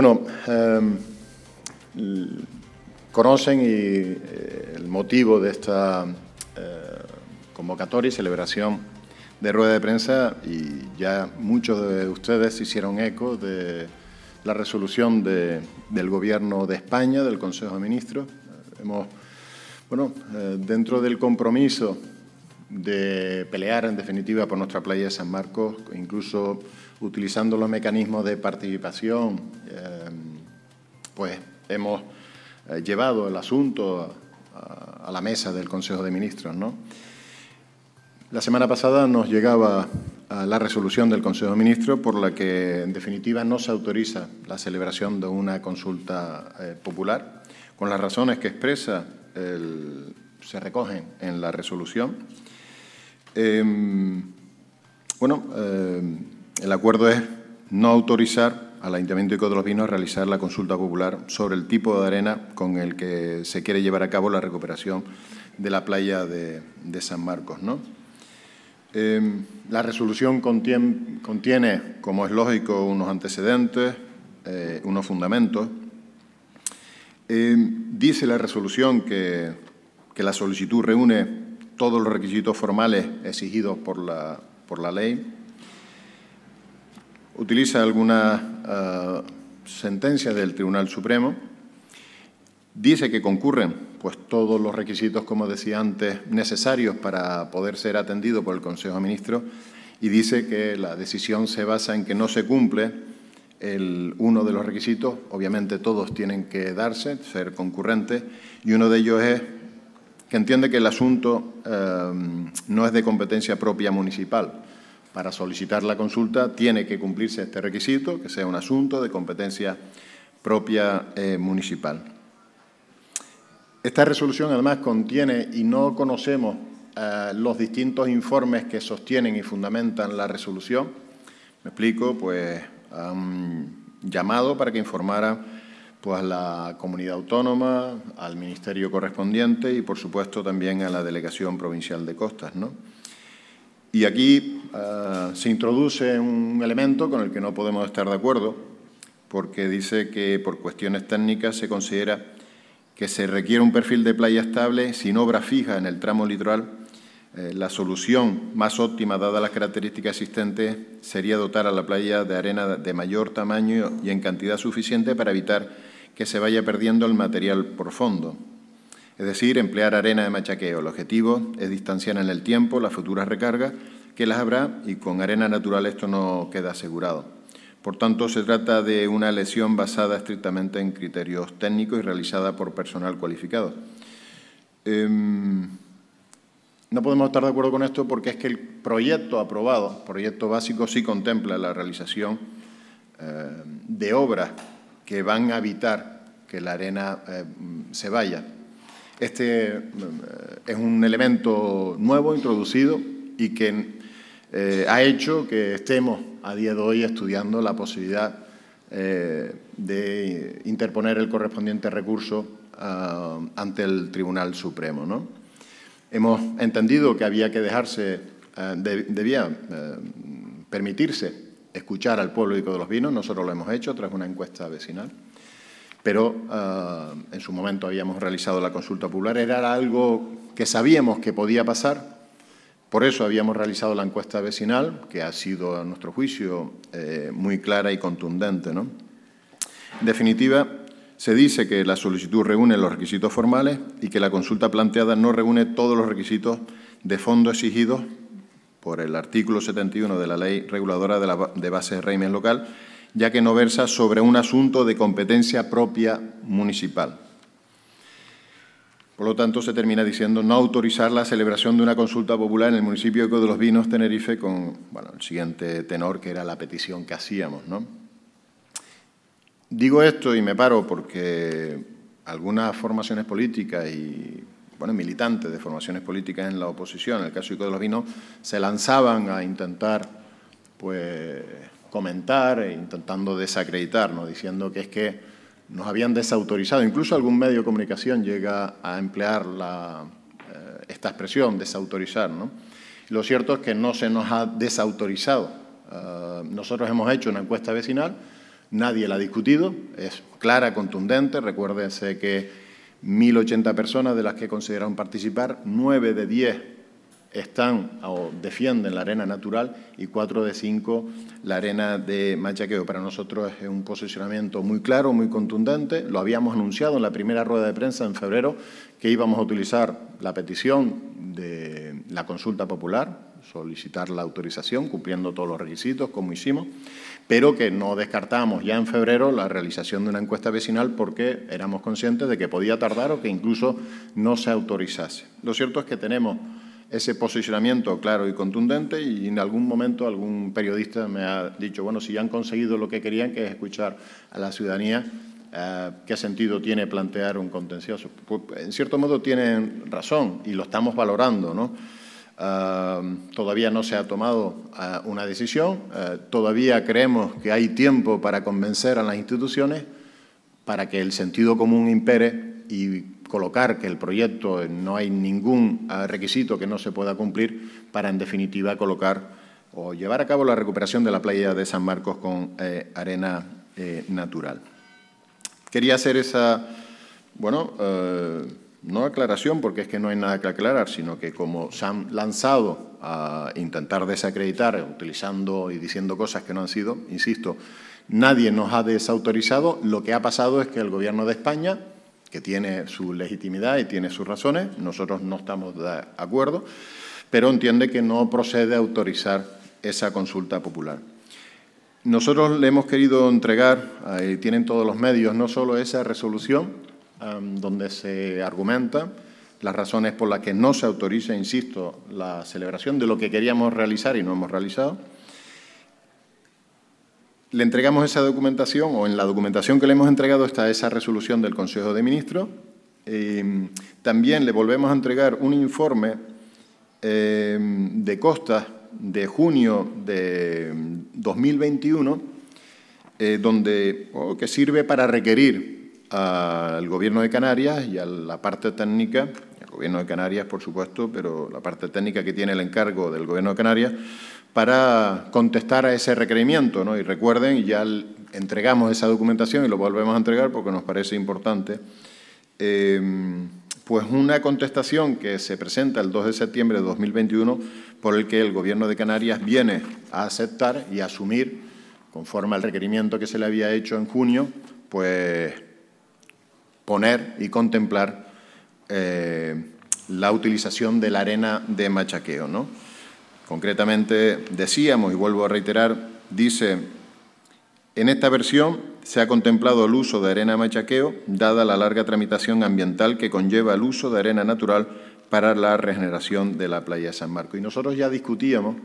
Bueno, em, conocen y, eh, el motivo de esta eh, convocatoria y celebración de rueda de prensa y ya muchos de ustedes hicieron eco de la resolución del Gobierno de España, del Consejo de Ministros. Hemos, bueno, eh, dentro del compromiso de pelear en definitiva por nuestra playa de San Marcos, incluso utilizando los mecanismos de participación, eh, pues hemos eh, llevado el asunto a, la mesa del Consejo de Ministros. La semana pasada nos llegaba la resolución del Consejo de Ministros por la que, en definitiva, no se autoriza la celebración de una consulta eh, popular, con las razones que expresa se recogen en la resolución. Em, bueno, em, el acuerdo es no autorizar al Ayuntamiento de Vinos a realizar la consulta popular sobre el tipo de arena con el que se quiere llevar a cabo la recuperación de la playa de, San Marcos. Em, la resolución contiene, como es lógico, unos antecedentes, eh, unos fundamentos. Em, dice la resolución que, la solicitud reúne todos los requisitos formales exigidos por la ley utiliza alguna ah, sentencia del Tribunal Supremo, dice que concurren pues, todos los requisitos, como decía antes, necesarios para poder ser atendido por el Consejo de Ministros y dice que la decisión se basa en que no se cumple el, uno de los requisitos, obviamente todos tienen que darse, ser concurrentes, y uno de ellos es que entiende que el asunto eh, no es de competencia propia municipal, para solicitar la consulta tiene que cumplirse este requisito, que sea un asunto de competencia propia eh, municipal. Esta resolución además contiene, y no conocemos eh, los distintos informes que sostienen y fundamentan la resolución, me explico, pues han llamado para que informara pues, la comunidad autónoma, al ministerio correspondiente y, por supuesto, también a la Delegación Provincial de Costas. ¿no? Y aquí Ah, se introduce un elemento con el que no podemos estar de acuerdo, porque dice que por cuestiones técnicas se considera que se requiere un perfil de playa estable sin obra fija en el tramo litoral, eh, la solución más óptima, dadas las características existentes, sería dotar a la playa de arena de mayor tamaño y en cantidad suficiente para evitar que se vaya perdiendo el material por fondo. Es decir, emplear arena de machaqueo. El objetivo es distanciar en el tiempo las futuras recargas que las habrá y con arena natural esto no queda asegurado. Por tanto, se trata de una lesión basada estrictamente en criterios técnicos y realizada por personal cualificado. Em, no podemos estar de acuerdo con esto porque es que el proyecto aprobado, proyecto básico, sí contempla la realización eh, de obras que van a evitar que la arena eh, se vaya. Este eh, es un elemento nuevo, introducido, y que eh, ha hecho que estemos a día de hoy estudiando la posibilidad eh, de interponer el correspondiente recurso ah, ante el Tribunal Supremo. Hemos entendido que había que dejarse, eh, debía permitirse escuchar al pueblo de los vinos, nosotros lo hemos hecho tras una encuesta vecinal, pero ah, en su momento habíamos realizado la consulta popular, era algo que sabíamos que podía pasar, por eso habíamos realizado la encuesta vecinal, que ha sido, a nuestro juicio, eh, muy clara y contundente. En definitiva, se dice que la solicitud reúne los requisitos formales y que la consulta planteada no reúne todos los requisitos de fondo exigidos por el artículo 71 de la Ley Reguladora de, Base de Bases Local, ya que no versa sobre un asunto de competencia propia municipal. Por lo tanto, se termina diciendo no autorizar la celebración de una consulta popular en el municipio de los Vinos, Tenerife, con el siguiente tenor, que era la petición que hacíamos. ¿no? Digo esto y me paro porque algunas formaciones políticas y bueno, militantes de formaciones políticas en la oposición, en el caso de los Vinos, se lanzaban a intentar pues, comentar, e intentando desacreditar, diciendo que es que nos habían desautorizado. Incluso algún medio de comunicación llega a emplear eh, esta expresión, desautorizar. ¿no? Lo cierto es que no se nos ha desautorizado. Eh, nosotros hemos hecho una encuesta vecinal, nadie la ha discutido, es clara, contundente. Recuérdense que 1.080 personas de las que consideraron participar, 9 de 10 están o defienden la arena natural y cuatro de cinco la arena de machaqueo. Para nosotros es un posicionamiento muy claro, muy contundente. Lo habíamos anunciado en la primera rueda de prensa en febrero que íbamos a utilizar la petición de la consulta popular, solicitar la autorización cumpliendo todos los requisitos como hicimos, pero que no descartamos ya en febrero la realización de una encuesta vecinal porque éramos conscientes de que podía tardar o que incluso no se autorizase. Lo cierto es que tenemos ese posicionamiento claro y contundente y en algún momento algún periodista me ha dicho, bueno, si ya han conseguido lo que querían, que es escuchar a la ciudadanía, eh, ¿qué sentido tiene plantear un contencioso? en cierto modo tienen razón y lo estamos valorando, ¿no? Eh, todavía no se ha tomado eh, una decisión, todavía creemos que hay tiempo para convencer a las instituciones para que el sentido común impere y colocar que el proyecto eh, no hay ningún eh, requisito que no se pueda cumplir para, en definitiva, colocar o llevar a cabo la recuperación de la playa de San Marcos con eh, arena natural. Quería hacer esa, bueno, no aclaración, porque es que no hay nada que aclarar, sino que como se han lanzado a intentar desacreditar, utilizando y diciendo cosas que no han sido, insisto, nadie nos ha desautorizado, lo que ha pasado es que el Gobierno de España que tiene su legitimidad y tiene sus razones. Nosotros no estamos de acuerdo, pero entiende que no procede a autorizar esa consulta popular. Nosotros le hemos querido entregar, tienen todos los medios, no solo esa resolución donde se argumenta las razones por las que no se autoriza, insisto, la celebración de lo que queríamos realizar y no hemos realizado, le entregamos esa documentación, o en la documentación que le hemos entregado está esa resolución del Consejo de Ministros. Em, también le volvemos a entregar un informe em, de costas de junio de 2021, eh, donde, oh, que sirve para requerir al Gobierno de Canarias y a la parte técnica, el Gobierno de Canarias, por supuesto, pero la parte técnica que tiene el encargo del Gobierno de Canarias, para contestar a ese requerimiento. ¿no? Y recuerden, ya entregamos esa documentación y lo volvemos a entregar porque nos parece importante. Em, pues una contestación que se presenta el 2 de septiembre de 2021 por el que el Gobierno de Canarias viene a aceptar y asumir, conforme al requerimiento que se le había hecho en junio, pues poner y contemplar eh, la utilización de la arena de machaqueo. ¿no? Concretamente decíamos, y vuelvo a reiterar, dice, en esta versión se ha contemplado el uso de arena machaqueo, dada la larga tramitación ambiental que conlleva el uso de arena natural para la regeneración de la playa de San Marco. Y nosotros ya discutíamos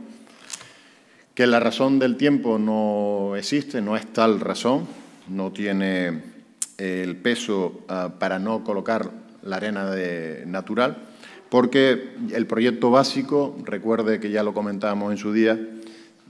que la razón del tiempo no existe, no es tal razón, no tiene eh, el peso ah, para no colocar la arena de natural porque el proyecto básico, recuerde que ya lo comentábamos en su día,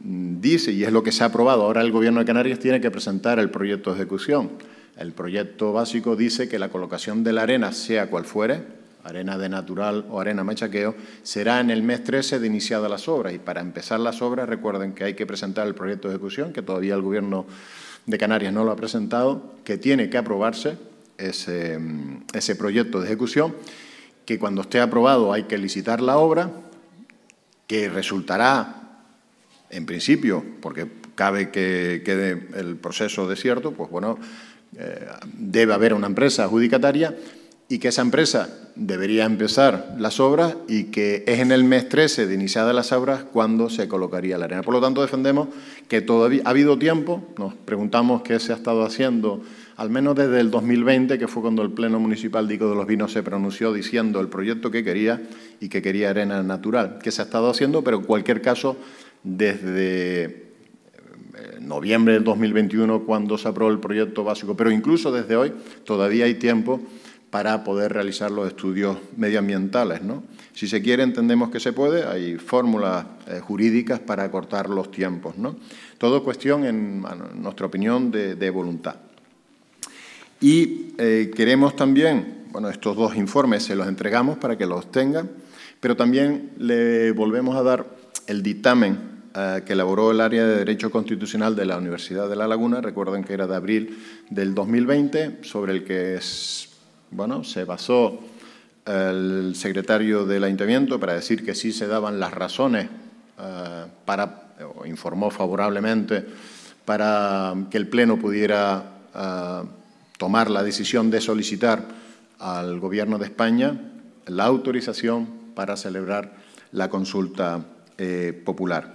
dice, y es lo que se ha aprobado, ahora el Gobierno de Canarias tiene que presentar el proyecto de ejecución. El proyecto básico dice que la colocación de la arena, sea cual fuere, arena de natural o arena machaqueo, será en el mes 13 de iniciada las obras. Y para empezar las obras, recuerden que hay que presentar el proyecto de ejecución, que todavía el Gobierno de Canarias no lo ha presentado, que tiene que aprobarse ese proyecto de ejecución que cuando esté aprobado hay que licitar la obra, que resultará, en principio, porque cabe que quede el proceso desierto, pues bueno, eh, debe haber una empresa adjudicataria y que esa empresa debería empezar las obras y que es en el mes 13 de iniciada las obras cuando se colocaría la arena. Por lo tanto, defendemos que todavía ha habido tiempo, nos preguntamos qué se ha estado haciendo al menos desde el 2020, que fue cuando el Pleno Municipal de de los Vinos se pronunció diciendo el proyecto que quería y que quería arena natural, que se ha estado haciendo, pero en cualquier caso, desde eh, noviembre del 2021, cuando se aprobó el proyecto básico, pero incluso desde hoy todavía hay tiempo para poder realizar los estudios medioambientales. ¿no? Si se quiere, entendemos que se puede, hay fórmulas eh, jurídicas para acortar los tiempos. ¿no? Todo cuestión, en, nuestra opinión, de voluntad. Y eh, queremos también, bueno, estos dos informes se los entregamos para que los tengan, pero también le volvemos a dar el dictamen eh, que elaboró el área de Derecho Constitucional de la Universidad de La Laguna, recuerden que era de abril del 2020, sobre el que bueno, se basó el secretario del Ayuntamiento para decir que sí se daban las razones eh, para, o informó favorablemente, para que el Pleno pudiera tomar la decisión de solicitar al Gobierno de España la autorización para celebrar la consulta eh, popular.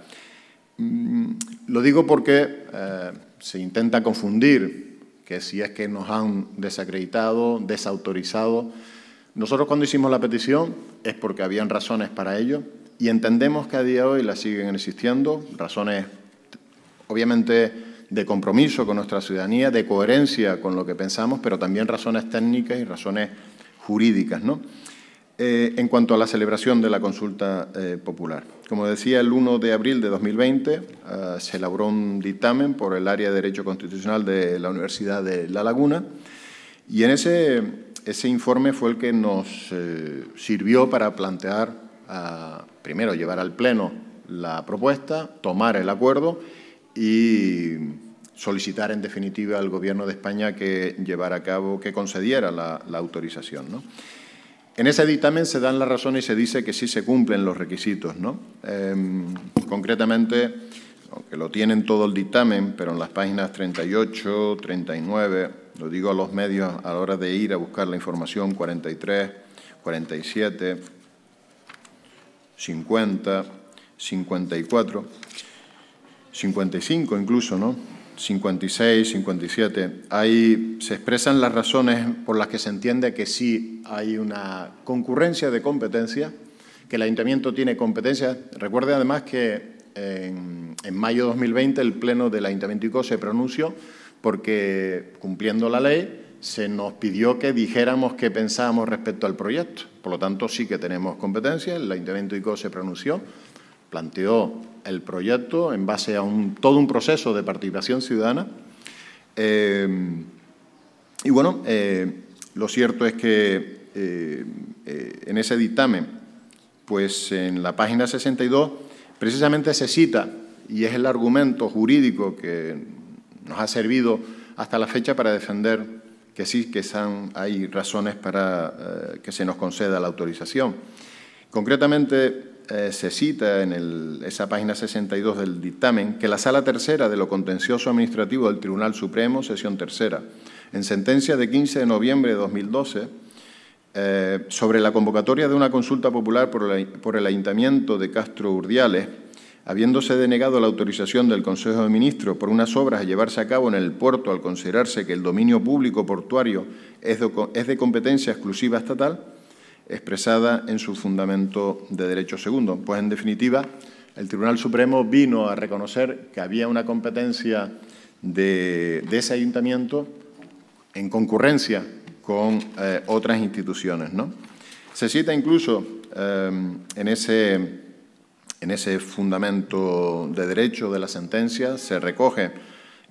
Mm, lo digo porque eh, se intenta confundir que si es que nos han desacreditado, desautorizado. Nosotros cuando hicimos la petición es porque habían razones para ello y entendemos que a día de hoy las siguen existiendo, razones obviamente de compromiso con nuestra ciudadanía, de coherencia con lo que pensamos, pero también razones técnicas y razones jurídicas. ¿no? Eh, en cuanto a la celebración de la consulta eh, popular. Como decía, el 1 de abril de 2020 eh, se elaboró un dictamen por el área de Derecho Constitucional de la Universidad de La Laguna y en ese, ese informe fue el que nos sirvió para plantear, primero, llevar al Pleno la propuesta, tomar el acuerdo y solicitar en definitiva al Gobierno de España que llevara a cabo, que concediera la, autorización. En ese dictamen se dan las razones y se dice que sí se cumplen los requisitos. Em, concretamente, aunque lo tienen todo el dictamen, pero en las páginas 38, 39, lo digo a los medios a la hora de ir a buscar la información, 43, 47, 50, 54, 55 incluso, ¿no? 56, 57, ahí se expresan las razones por las que se entiende que sí hay una concurrencia de competencias, que el ayuntamiento tiene competencias. Recuerde además que en, en mayo de 2020 el Pleno del Ayuntamiento ICO se pronunció porque, cumpliendo la ley, se nos pidió que dijéramos qué pensábamos respecto al proyecto. Por lo tanto, sí que tenemos competencias. El Ayuntamiento ICO se pronunció, planteó el proyecto en base a un, todo un proceso de participación ciudadana. Eh, y bueno, eh, lo cierto es que eh, en ese dictamen, pues en la página 62, precisamente se cita, y es el argumento jurídico que nos ha servido hasta la fecha para defender que sí que hay razones para que se nos conceda la autorización. Concretamente, eh, se cita en esa página 62 del dictamen que la Sala Tercera de lo Contencioso Administrativo del Tribunal Supremo, sesión tercera, en sentencia de 15 de noviembre de 2012, eh, sobre la convocatoria de una consulta popular por, el Ayuntamiento de Castro Urdiales, habiéndose denegado la autorización del Consejo de Ministros por unas obras a llevarse a cabo en el puerto al considerarse que el dominio público portuario es de competencia exclusiva estatal, expresada en su fundamento de derecho segundo. Pues, en definitiva, el Tribunal Supremo vino a reconocer que había una competencia de, ese ayuntamiento en concurrencia con eh, otras instituciones. Se cita incluso eh, en, ese, en ese fundamento de derecho de la sentencia, se recoge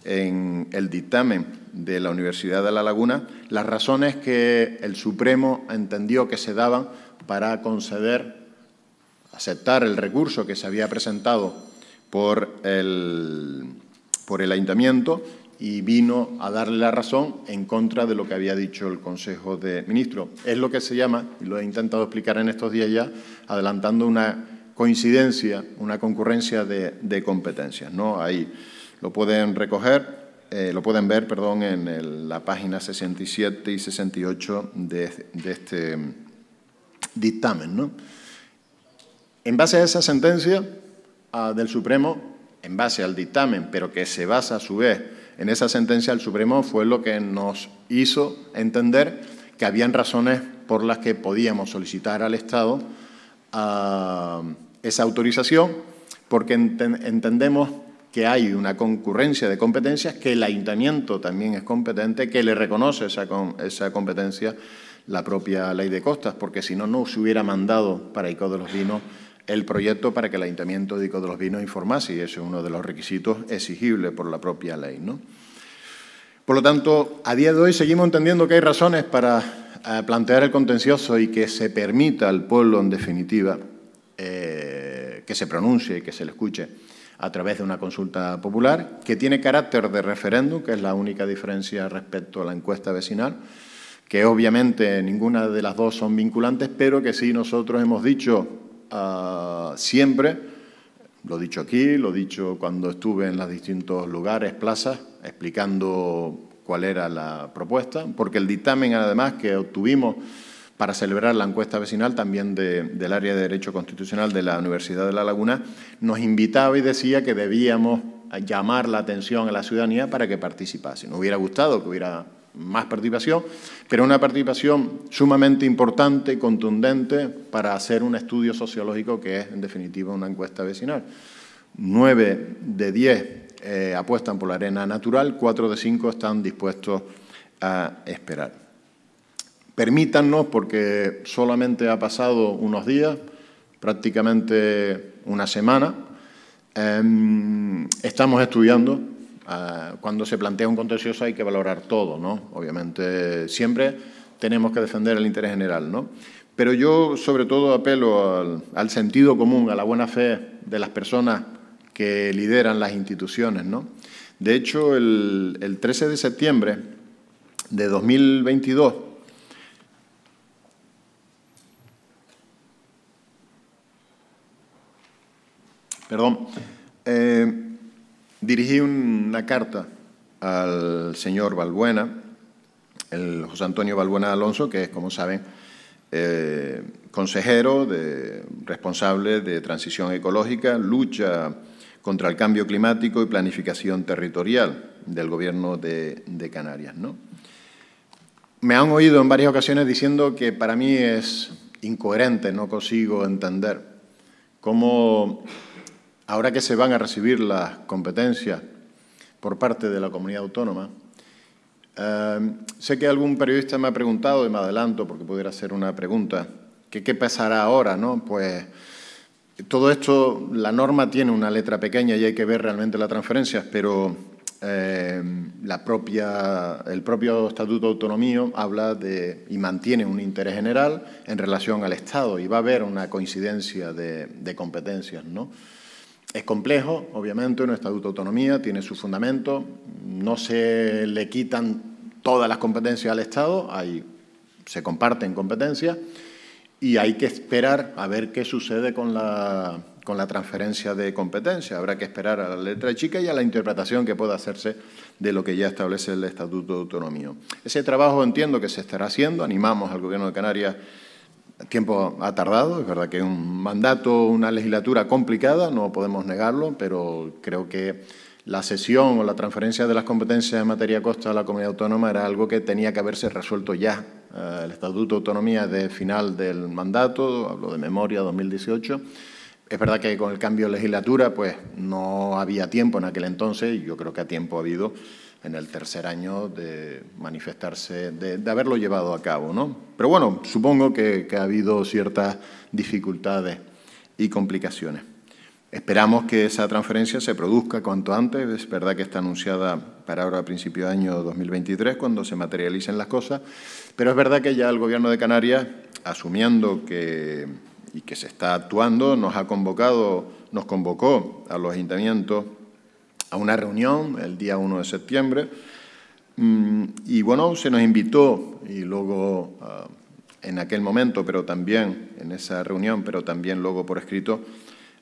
en el dictamen de la Universidad de La Laguna las razones que el Supremo entendió que se daban para conceder, aceptar el recurso que se había presentado por el, Ayuntamiento y vino a darle la razón en contra de lo que había dicho el Consejo de Ministros. Es lo que se llama, y lo he intentado explicar en estos días ya, adelantando una coincidencia, una concurrencia de, competencias. ¿no? Lo pueden recoger, eh, lo pueden ver, perdón, en la página 67 y 68 de, este dictamen. ¿no? En base a esa sentencia del Supremo, en base al dictamen, pero que se basa a su vez en esa sentencia del Supremo, fue lo que nos hizo entender que habían razones por las que podíamos solicitar al Estado ah, esa autorización, porque entendemos que hay una concurrencia de competencias, que el ayuntamiento también es competente, que le reconoce esa, competencia la propia ley de costas, porque si no, no se hubiera mandado para ICO de los Vinos el proyecto para que el ayuntamiento de ICO de los Vinos informase, y ese es uno de los requisitos exigibles por la propia ley. ¿no? Por lo tanto, a día de hoy seguimos entendiendo que hay razones para eh, plantear el contencioso y que se permita al pueblo, en definitiva, eh, que se pronuncie y que se le escuche a través de una consulta popular, que tiene carácter de referéndum, que es la única diferencia respecto a la encuesta vecinal, que obviamente ninguna de las dos son vinculantes, pero que sí nosotros hemos dicho ah, siempre, lo he dicho aquí, lo he dicho cuando estuve en los distintos lugares, plazas, explicando cuál era la propuesta, porque el dictamen además que obtuvimos para celebrar la encuesta vecinal también del área de Derecho Constitucional de la Universidad de La Laguna, nos invitaba y decía que debíamos llamar la atención a la ciudadanía para que participase. Nos hubiera gustado que hubiera más participación, pero una participación sumamente importante, y contundente, para hacer un estudio sociológico que es, en definitiva, una encuesta vecinal. Nueve de diez eh, apuestan por la arena natural, cuatro de cinco están dispuestos a esperar. Permítannos, porque solamente ha pasado unos días, prácticamente una semana, em, estamos estudiando. Eh, cuando se plantea un contencioso hay que valorar todo, ¿no? Obviamente siempre tenemos que defender el interés general, ¿no? Pero yo sobre todo apelo al, sentido común, a la buena fe de las personas que lideran las instituciones, ¿no? De hecho, el, el 13 de septiembre de 2022 Perdón. Eh, dirigí una carta al señor Balbuena, el José Antonio Balbuena Alonso, que es, como saben, eh, consejero de, responsable de transición ecológica, lucha contra el cambio climático y planificación territorial del gobierno de, Canarias. Me han oído en varias ocasiones diciendo que para mí es incoherente, no consigo entender cómo ahora que se van a recibir las competencias por parte de la comunidad autónoma, eh, sé que algún periodista me ha preguntado, y me adelanto porque pudiera ser una pregunta, qué pasará ahora, ¿no? Pues todo esto, la norma tiene una letra pequeña y hay que ver realmente las transferencias, pero eh, el propio Estatuto de Autonomía habla de y mantiene un interés general en relación al Estado y va a haber una coincidencia de, de competencias, ¿no? Es complejo, obviamente, un estatuto de autonomía tiene su fundamento. no se le quitan todas las competencias al Estado, se comparten competencias y hay que esperar a ver qué sucede con la, con la transferencia de competencias. Habrá que esperar a la letra chica y a la interpretación que pueda hacerse de lo que ya establece el Estatuto de Autonomía. Ese trabajo entiendo que se estará haciendo, animamos al Gobierno de Canarias tiempo ha tardado, es verdad que un mandato, una legislatura complicada, no podemos negarlo, pero creo que la cesión o la transferencia de las competencias en materia costa a la comunidad autónoma era algo que tenía que haberse resuelto ya. Eh, el Estatuto de Autonomía de final del mandato, hablo de memoria, 2018. Es verdad que con el cambio de legislatura pues, no había tiempo en aquel entonces, y yo creo que a tiempo ha habido en el tercer año de manifestarse, de, haberlo llevado a cabo. ¿no? Pero bueno, supongo que, ha habido ciertas dificultades y complicaciones. Esperamos que esa transferencia se produzca cuanto antes. Es verdad que está anunciada para ahora a principio de año 2023, cuando se materialicen las cosas, pero es verdad que ya el Gobierno de Canarias, asumiendo que y que se está actuando, nos ha convocado, nos convocó a los ayuntamientos a una reunión el día 1 de septiembre mm, y bueno, se nos invitó y luego ah, en aquel momento, pero también en esa reunión, pero también luego por escrito,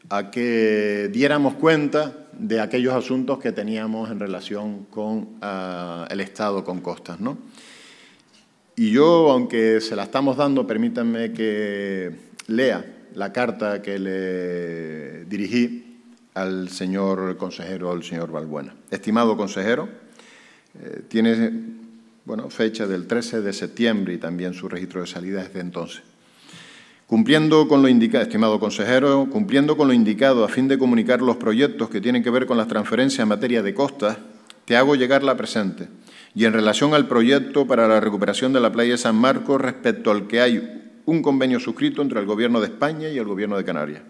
a que diéramos cuenta de aquellos asuntos que teníamos en relación con ah, el Estado, con costas. ¿no? Y yo, aunque se la estamos dando, permítanme que lea la carta que le dirigí al señor consejero, al señor Balbuena. Estimado consejero, eh, tiene bueno, fecha del 13 de septiembre y también su registro de salida desde entonces. Cumpliendo con lo indicado, estimado consejero, cumpliendo con lo indicado a fin de comunicar los proyectos que tienen que ver con las transferencias en materia de costas, te hago llegar la presente. Y en relación al proyecto para la recuperación de la playa de San Marcos, respecto al que hay un convenio suscrito entre el Gobierno de España y el Gobierno de Canarias.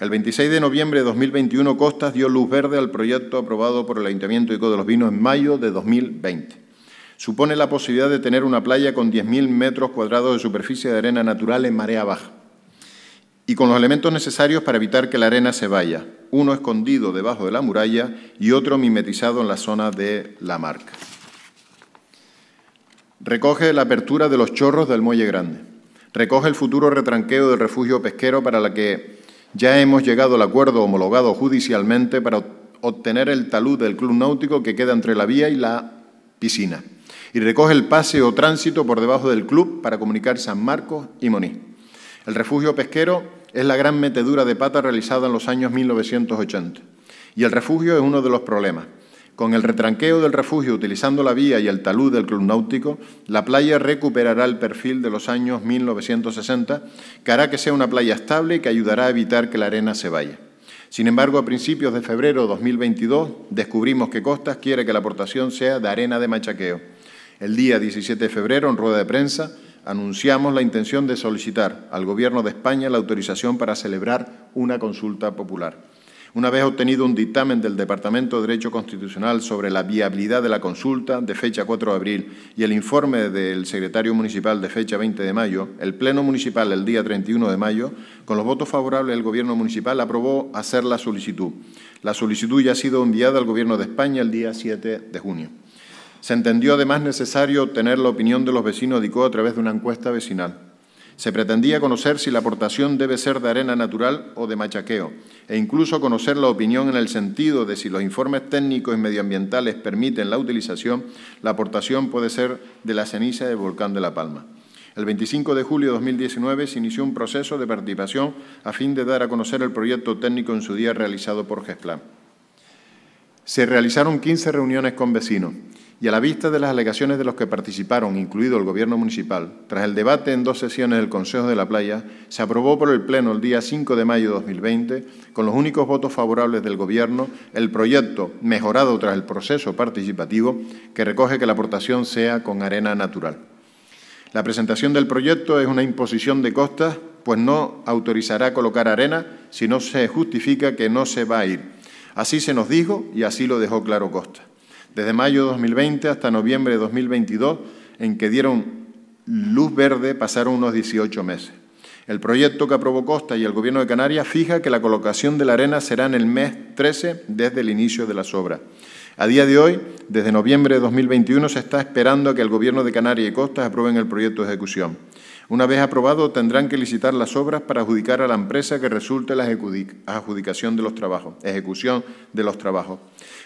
El 26 de noviembre de 2021, Costas dio luz verde al proyecto aprobado por el Ayuntamiento Ico de los Vinos en mayo de 2020. Supone la posibilidad de tener una playa con 10.000 metros cuadrados de superficie de arena natural en marea baja y con los elementos necesarios para evitar que la arena se vaya, uno escondido debajo de la muralla y otro mimetizado en la zona de la marca. Recoge la apertura de los chorros del Muelle Grande. Recoge el futuro retranqueo del refugio pesquero para la que ya hemos llegado al acuerdo homologado judicialmente para obtener el talud del club náutico que queda entre la vía y la piscina y recoge el pase o tránsito por debajo del club para comunicar San Marcos y Moniz. El refugio pesquero es la gran metedura de pata realizada en los años 1980 y el refugio es uno de los problemas. Con el retranqueo del refugio utilizando la vía y el talud del club náutico, la playa recuperará el perfil de los años 1960, que hará que sea una playa estable y que ayudará a evitar que la arena se vaya. Sin embargo, a principios de febrero de 2022 descubrimos que Costas quiere que la aportación sea de arena de machaqueo. El día 17 de febrero, en rueda de prensa, anunciamos la intención de solicitar al Gobierno de España la autorización para celebrar una consulta popular. Una vez obtenido un dictamen del Departamento de Derecho Constitucional sobre la viabilidad de la consulta de fecha 4 de abril y el informe del secretario municipal de fecha 20 de mayo, el Pleno Municipal el día 31 de mayo, con los votos favorables del Gobierno Municipal, aprobó hacer la solicitud. La solicitud ya ha sido enviada al Gobierno de España el día 7 de junio. Se entendió además necesario obtener la opinión de los vecinos de a través de una encuesta vecinal. Se pretendía conocer si la aportación debe ser de arena natural o de machaqueo, e incluso conocer la opinión en el sentido de si los informes técnicos y medioambientales permiten la utilización, la aportación puede ser de la ceniza del volcán de La Palma. El 25 de julio de 2019 se inició un proceso de participación a fin de dar a conocer el proyecto técnico en su día realizado por GESPLAN. Se realizaron 15 reuniones con vecinos y a la vista de las alegaciones de los que participaron, incluido el Gobierno municipal, tras el debate en dos sesiones del Consejo de la Playa, se aprobó por el Pleno el día 5 de mayo de 2020, con los únicos votos favorables del Gobierno, el proyecto mejorado tras el proceso participativo que recoge que la aportación sea con arena natural. La presentación del proyecto es una imposición de costas, pues no autorizará colocar arena si no se justifica que no se va a ir. Así se nos dijo y así lo dejó claro Costa desde mayo de 2020 hasta noviembre de 2022, en que dieron luz verde, pasaron unos 18 meses. El proyecto que aprobó Costa y el Gobierno de Canarias fija que la colocación de la arena será en el mes 13 desde el inicio de las obras. A día de hoy, desde noviembre de 2021, se está esperando a que el Gobierno de Canarias y Costas aprueben el proyecto de ejecución. Una vez aprobado, tendrán que licitar las obras para adjudicar a la empresa que resulte la adjudicación de los trabajos, ejecución de los trabajos.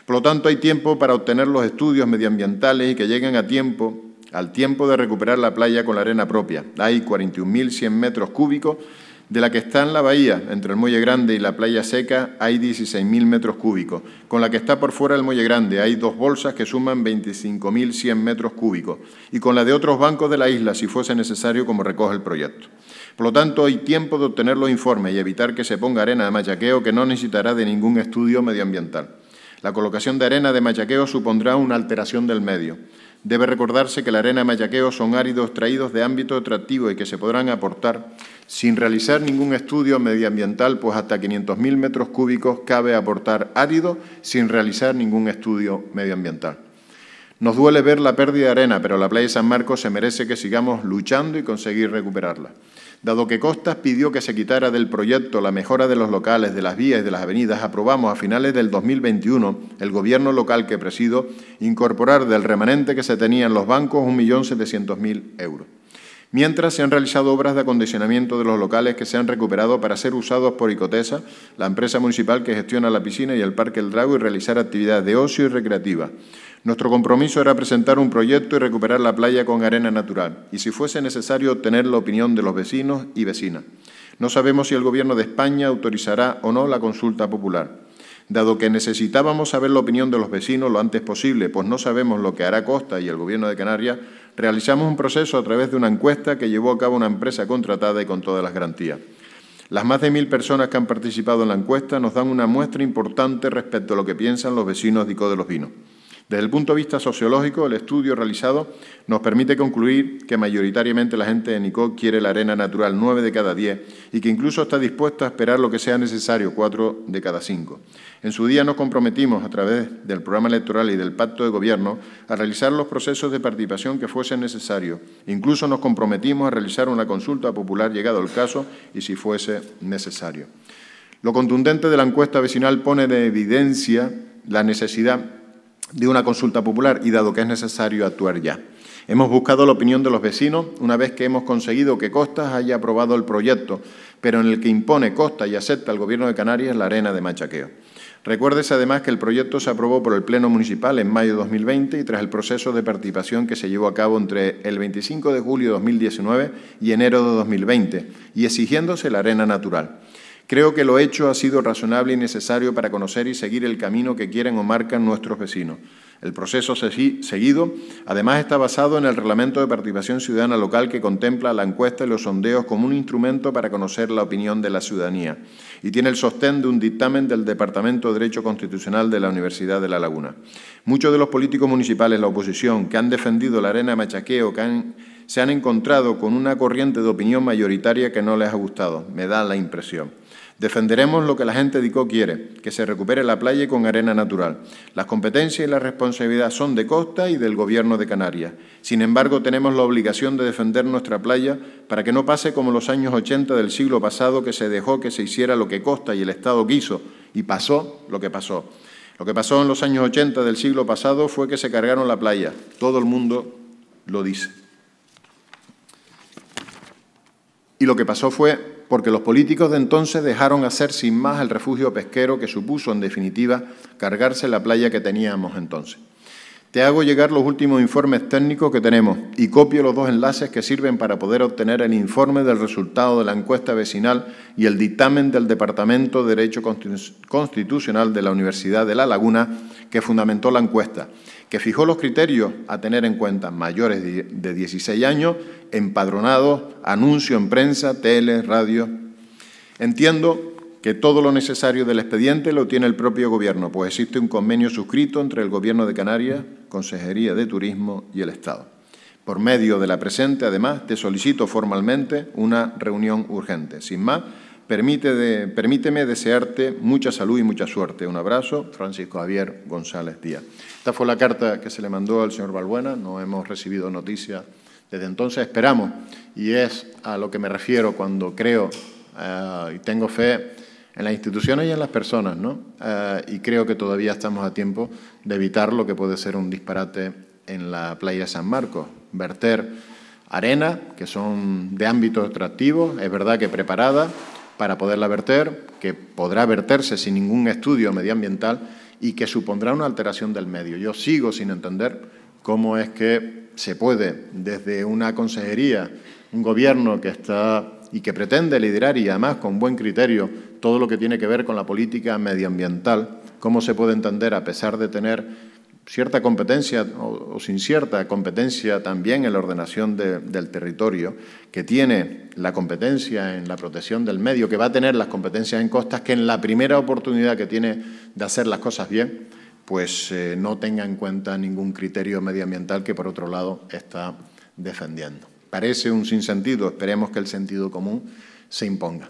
Por lo tanto, hay tiempo para obtener los estudios medioambientales y que lleguen a tiempo, al tiempo de recuperar la playa con la arena propia. Hay 41.100 metros cúbicos de la que está en la bahía, entre el Muelle Grande y la Playa Seca, hay 16.000 metros cúbicos. Con la que está por fuera del Muelle Grande hay dos bolsas que suman 25.100 metros cúbicos. Y con la de otros bancos de la isla, si fuese necesario, como recoge el proyecto. Por lo tanto, hay tiempo de obtener los informes y evitar que se ponga arena de machaqueo que no necesitará de ningún estudio medioambiental. La colocación de arena de machaqueo supondrá una alteración del medio. Debe recordarse que la arena de Mayaqueo son áridos traídos de ámbito atractivo y que se podrán aportar sin realizar ningún estudio medioambiental, pues hasta 500.000 metros cúbicos cabe aportar árido sin realizar ningún estudio medioambiental. Nos duele ver la pérdida de arena, pero la playa de San Marcos se merece que sigamos luchando y conseguir recuperarla. Dado que Costas pidió que se quitara del proyecto la mejora de los locales, de las vías y de las avenidas, aprobamos a finales del 2021 el gobierno local que presido incorporar del remanente que se tenía en los bancos 1.700.000 euros. Mientras se han realizado obras de acondicionamiento de los locales que se han recuperado para ser usados por Icotesa, la empresa municipal que gestiona la piscina y el Parque El Drago, y realizar actividades de ocio y recreativa. Nuestro compromiso era presentar un proyecto y recuperar la playa con arena natural, y si fuese necesario obtener la opinión de los vecinos y vecinas. No sabemos si el Gobierno de España autorizará o no la consulta popular. Dado que necesitábamos saber la opinión de los vecinos lo antes posible, pues no sabemos lo que hará Costa y el Gobierno de Canarias, realizamos un proceso a través de una encuesta que llevó a cabo una empresa contratada y con todas las garantías. Las más de mil personas que han participado en la encuesta nos dan una muestra importante respecto a lo que piensan los vecinos de Ico de los Vinos. Desde el punto de vista sociológico, el estudio realizado nos permite concluir que mayoritariamente la gente de Nicó quiere la arena natural, 9 de cada 10, y que incluso está dispuesta a esperar lo que sea necesario, 4 de cada 5. En su día nos comprometimos, a través del programa electoral y del pacto de gobierno, a realizar los procesos de participación que fuesen necesarios. Incluso nos comprometimos a realizar una consulta popular llegado el caso y si fuese necesario. Lo contundente de la encuesta vecinal pone de evidencia la necesidad de una consulta popular y dado que es necesario actuar ya. Hemos buscado la opinión de los vecinos una vez que hemos conseguido que Costas haya aprobado el proyecto, pero en el que impone Costas y acepta el Gobierno de Canarias la arena de machaqueo. Recuérdese además que el proyecto se aprobó por el Pleno Municipal en mayo de 2020 y tras el proceso de participación que se llevó a cabo entre el 25 de julio de 2019 y enero de 2020, y exigiéndose la arena natural. Creo que lo hecho ha sido razonable y necesario para conocer y seguir el camino que quieren o marcan nuestros vecinos. El proceso seguido, además, está basado en el Reglamento de Participación Ciudadana Local que contempla la encuesta y los sondeos como un instrumento para conocer la opinión de la ciudadanía y tiene el sostén de un dictamen del Departamento de Derecho Constitucional de la Universidad de La Laguna. Muchos de los políticos municipales, de la oposición, que han defendido la arena de machaqueo, se han encontrado con una corriente de opinión mayoritaria que no les ha gustado, me da la impresión. Defenderemos lo que la gente de ICO quiere, que se recupere la playa con arena natural. Las competencias y la responsabilidad son de Costa y del Gobierno de Canarias. Sin embargo, tenemos la obligación de defender nuestra playa para que no pase como los años 80 del siglo pasado, que se dejó que se hiciera lo que Costa y el Estado quiso, y pasó lo que pasó. Lo que pasó en los años 80 del siglo pasado fue que se cargaron la playa. Todo el mundo lo dice. Y lo que pasó fue porque los políticos de entonces dejaron hacer sin más el refugio pesquero que supuso, en definitiva, cargarse la playa que teníamos entonces. Te hago llegar los últimos informes técnicos que tenemos y copio los dos enlaces que sirven para poder obtener el informe del resultado de la encuesta vecinal y el dictamen del Departamento de Derecho Constitucional de la Universidad de La Laguna que fundamentó la encuesta, que fijó los criterios a tener en cuenta mayores de 16 años, empadronados, anuncio en prensa, tele, radio. Entiendo que todo lo necesario del expediente lo tiene el propio Gobierno, pues existe un convenio suscrito entre el Gobierno de Canarias, Consejería de Turismo y el Estado. Por medio de la presente, además, te solicito formalmente una reunión urgente. Sin más, permíteme desearte mucha salud y mucha suerte. Un abrazo, Francisco Javier González Díaz. Esta fue la carta que se le mandó al señor Balbuena. No hemos recibido noticias desde entonces. Esperamos, y es a lo que me refiero cuando creo eh, y tengo fe en las instituciones y en las personas, ¿no? Ah, y creo que todavía estamos a tiempo de evitar lo que puede ser un disparate en la playa San Marcos, verter arena, que son de ámbito atractivo, es verdad que preparada para poderla verter, que podrá verterse sin ningún estudio medioambiental y que supondrá una alteración del medio. Yo sigo sin entender cómo es que se puede, desde una consejería, un gobierno que está y que pretende liderar y además con buen criterio todo lo que tiene que ver con la política medioambiental, cómo se puede entender, a pesar de tener cierta competencia o, sin cierta competencia también en la ordenación del territorio, que tiene la competencia en la protección del medio, que va a tener las competencias en costas, que en la primera oportunidad que tiene de hacer las cosas bien, pues eh, no tenga en cuenta ningún criterio medioambiental que por otro lado está defendiendo. Parece un sinsentido, esperemos que el sentido común se imponga.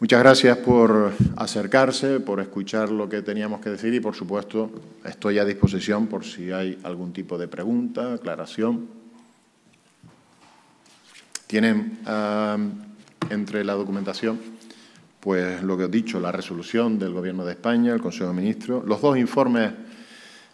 Muchas gracias por acercarse, por escuchar lo que teníamos que decir y, por supuesto, estoy a disposición por si hay algún tipo de pregunta, aclaración. Tienen ah, entre la documentación, pues lo que he dicho, la resolución del Gobierno de España, el Consejo de Ministros, los dos informes,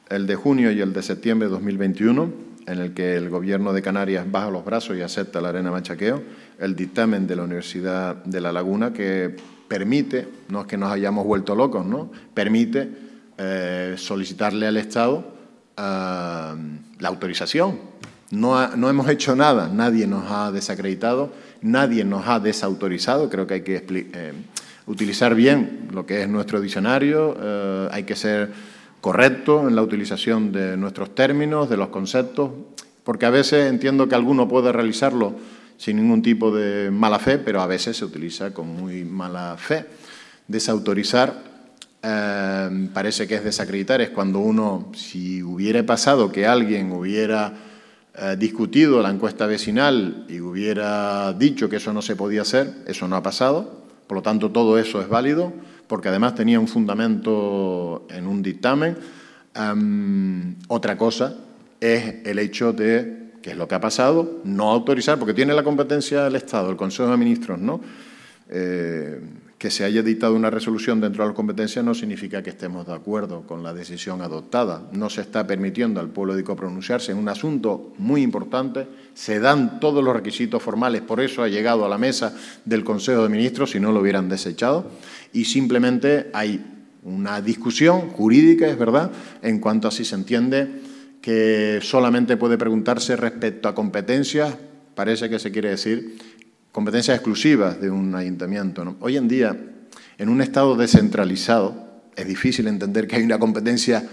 el de junio y el de septiembre de 2021 en el que el Gobierno de Canarias baja los brazos y acepta la arena machaqueo, el dictamen de la Universidad de La Laguna que permite, no es que nos hayamos vuelto locos, ¿no? permite eh, solicitarle al Estado eh, la autorización. No, hemos hecho nada, nadie nos ha desacreditado, nadie nos ha desautorizado, creo que hay que eh, utilizar bien lo que es nuestro diccionario, hay que ser correcto en la utilización de nuestros términos, de los conceptos, porque a veces entiendo que alguno puede realizarlo sin ningún tipo de mala fe, pero a veces se utiliza con muy mala fe. Desautorizar eh, parece que es desacreditar, es cuando uno, si hubiera pasado que alguien hubiera eh, discutido la encuesta vecinal y hubiera dicho que eso no se podía hacer, eso no ha pasado, por lo tanto todo eso es válido, porque además tenía un fundamento en un dictamen. otra cosa es el hecho de, que es lo que ha pasado, no autorizar, porque tiene la competencia del Estado, el Consejo de Ministros, ¿no? Eh, que se haya dictado una resolución dentro de la competencia... no significa que estemos de acuerdo con la decisión adoptada. No se está permitiendo al pueblo de pronunciarse en un asunto muy importante. Se dan todos los requisitos formales, por eso ha llegado a la mesa del Consejo de Ministros, si no lo hubieran desechado y simplemente hay una discusión jurídica, es verdad, en cuanto a si se entiende que solamente puede preguntarse respecto a competencias, parece que se quiere decir competencias exclusivas de un ayuntamiento. Hoy en día, en un Estado descentralizado, es difícil entender que hay una competencia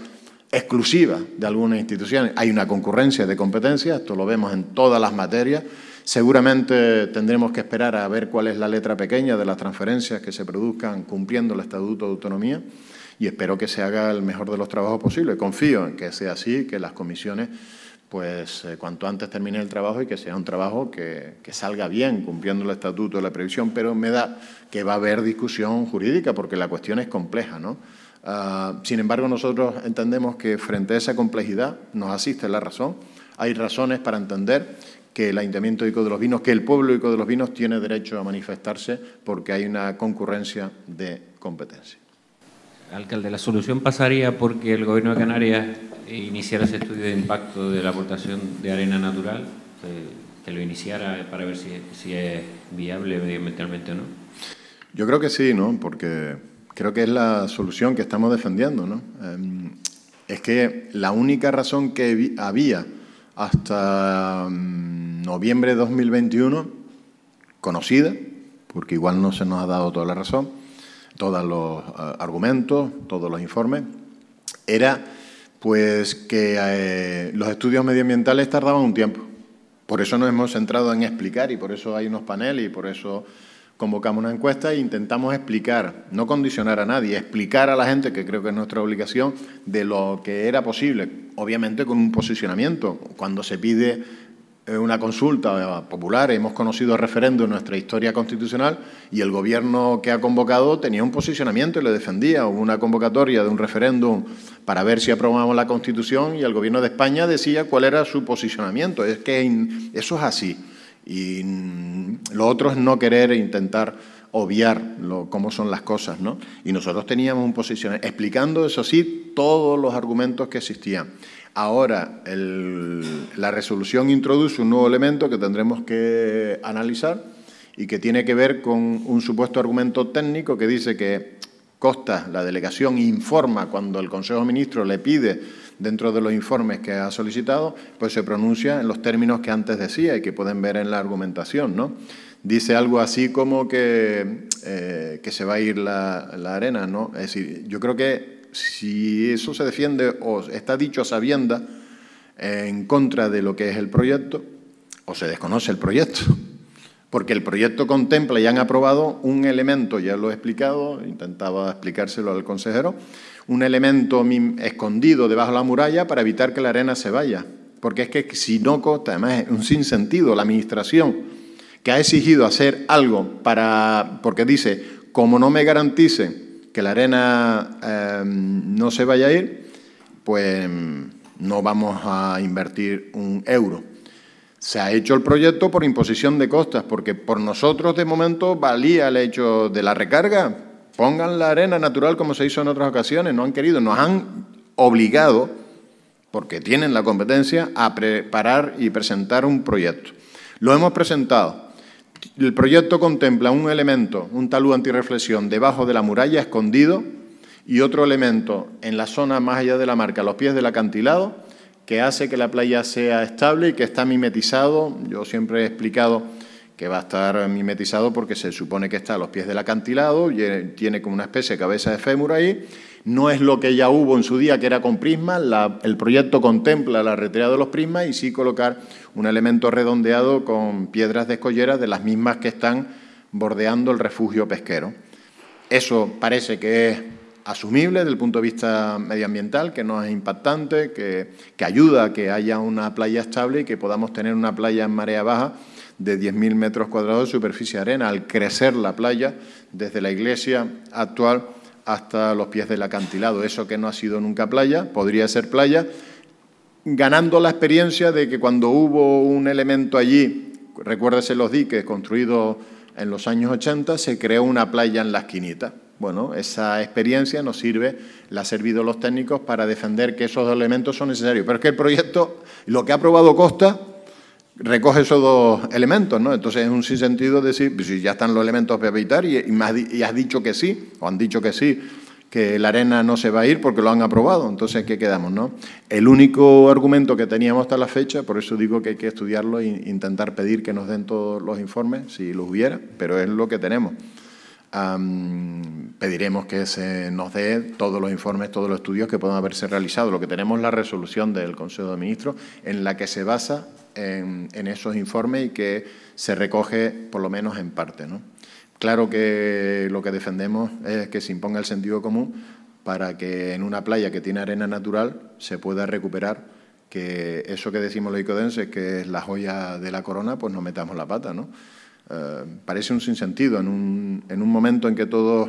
exclusiva de algunas instituciones. Hay una concurrencia de competencias, esto lo vemos en todas las materias, Seguramente tendremos que esperar a ver cuál es la letra pequeña de las transferencias que se produzcan cumpliendo el Estatuto de Autonomía y espero que se haga el mejor de los trabajos posible. Confío en que sea así, que las comisiones pues eh, cuanto antes termine el trabajo y que sea un trabajo que, salga bien cumpliendo el estatuto de la previsión, pero me da que va a haber discusión jurídica porque la cuestión es compleja. ¿no? Ah, sin embargo, nosotros entendemos que frente a esa complejidad nos asiste la razón. Hay razones para entender que el Ayuntamiento Ico de los Vinos, que el pueblo Ico de los Vinos tiene derecho a manifestarse porque hay una concurrencia de competencia. Alcalde, la solución pasaría porque el Gobierno de Canarias iniciara ese estudio de impacto de la aportación de arena natural, que, lo iniciara para ver si, es viable medioambientalmente o no. Yo creo que sí, ¿no? Porque creo que es la solución que estamos defendiendo, ¿no? Em, es que la única razón que había hasta em, noviembre de 2021, conocida, porque igual no se nos ha dado toda la razón, todos los eh, argumentos, todos los informes, era pues que eh, los estudios medioambientales tardaban un tiempo. Por eso nos hemos centrado en explicar y por eso hay unos paneles y por eso convocamos una encuesta e intentamos explicar, no condicionar a nadie, explicar a la gente, que creo que es nuestra obligación, de lo que era posible, obviamente con un posicionamiento. Cuando se pide una consulta popular, hemos conocido referéndum en nuestra historia constitucional y el gobierno que ha convocado tenía un posicionamiento y le defendía. Hubo una convocatoria de un referéndum para ver si aprobamos la Constitución y el gobierno de España decía cuál era su posicionamiento. Es que eso es así. Y mm, lo otro es no querer intentar obviar cómo son las cosas, ¿no? Y nosotros teníamos un posicionamiento, explicando eso sí todos los argumentos que existían. Ahora, la resolución introduce un nuevo elemento que tendremos que analizar y que tiene que ver con un supuesto argumento técnico que dice que Costa, la delegación, informa cuando el Consejo de Ministros le pide dentro de los informes que ha solicitado, pues se pronuncia en los términos que antes decía y que pueden ver en la argumentación, ¿no? Dice algo así como que, eh, que se va a ir la, la arena, ¿no? Es decir, yo creo que si eso se defiende o está dicho a sabienda eh, en contra de lo que es el proyecto, o se desconoce el proyecto, porque el proyecto contempla y han aprobado un elemento, ya lo he explicado, intentaba explicárselo al consejero, un elemento escondido debajo de la muralla para evitar que la arena se vaya, porque es que si no consta, además es un sinsentido, la administración que ha exigido hacer algo para, porque dice, como no me garantice que la arena em, no se vaya a ir, pues no vamos a invertir un euro. Se ha hecho el proyecto por imposición de costas, porque por nosotros de momento valía el hecho de la recarga. Pongan la arena natural como se hizo en otras ocasiones, no han querido, nos han obligado, porque tienen la competencia, a preparar y presentar un proyecto. Lo hemos presentado. El proyecto contempla un elemento, un talud antirreflexión, debajo de la muralla escondido y otro elemento en la zona más allá de la marca, a los pies del acantilado, que hace que la playa sea estable y que está mimetizado. Yo siempre he explicado que va a estar mimetizado porque se supone que está a los pies del acantilado, y eh, tiene como una especie de cabeza de fémur ahí no es lo que ya hubo en su día, que era con prismas. el proyecto contempla la retirada de los prismas y sí colocar un elemento redondeado con piedras de escollera... de las mismas que están bordeando el refugio pesquero. Eso parece que es asumible desde el punto de vista medioambiental, que no es impactante, que, que ayuda a que haya una playa estable y que podamos tener una playa en marea baja de 10.000 metros cuadrados de superficie de arena. Al crecer la playa desde la iglesia actual hasta los pies del acantilado. Eso que no ha sido nunca playa, podría ser playa, ganando la experiencia de que cuando hubo un elemento allí, recuérdese los diques construidos en los años 80, se creó una playa en la esquinita. Bueno, esa experiencia nos sirve, la ha servido los técnicos para defender que esos elementos son necesarios. Pero es que el proyecto, lo que ha aprobado Costa, recoge esos dos elementos, ¿no? Entonces es un sinsentido decir, pues, si ya están los elementos para evitar y, has, dicho que sí, o han dicho que sí, que la arena no se va a ir porque lo han aprobado. Entonces, ¿qué quedamos, no? El único argumento que teníamos hasta la fecha, por eso digo que hay que estudiarlo e intentar pedir que nos den todos los informes, si los hubiera, pero es lo que tenemos pediremos que se nos dé todos los informes, todos los estudios que puedan haberse realizado. Lo que tenemos es la resolución del Consejo de Ministros en la que se basa en, en esos informes y que se recoge por lo menos en parte. ¿no? Claro que lo que defendemos es que se imponga el sentido común para que en una playa que tiene arena natural se pueda recuperar que eso que decimos los icodenses, que es la joya de la corona, pues no metamos la pata, ¿no? Eh, parece un sinsentido en un, en un momento en que todos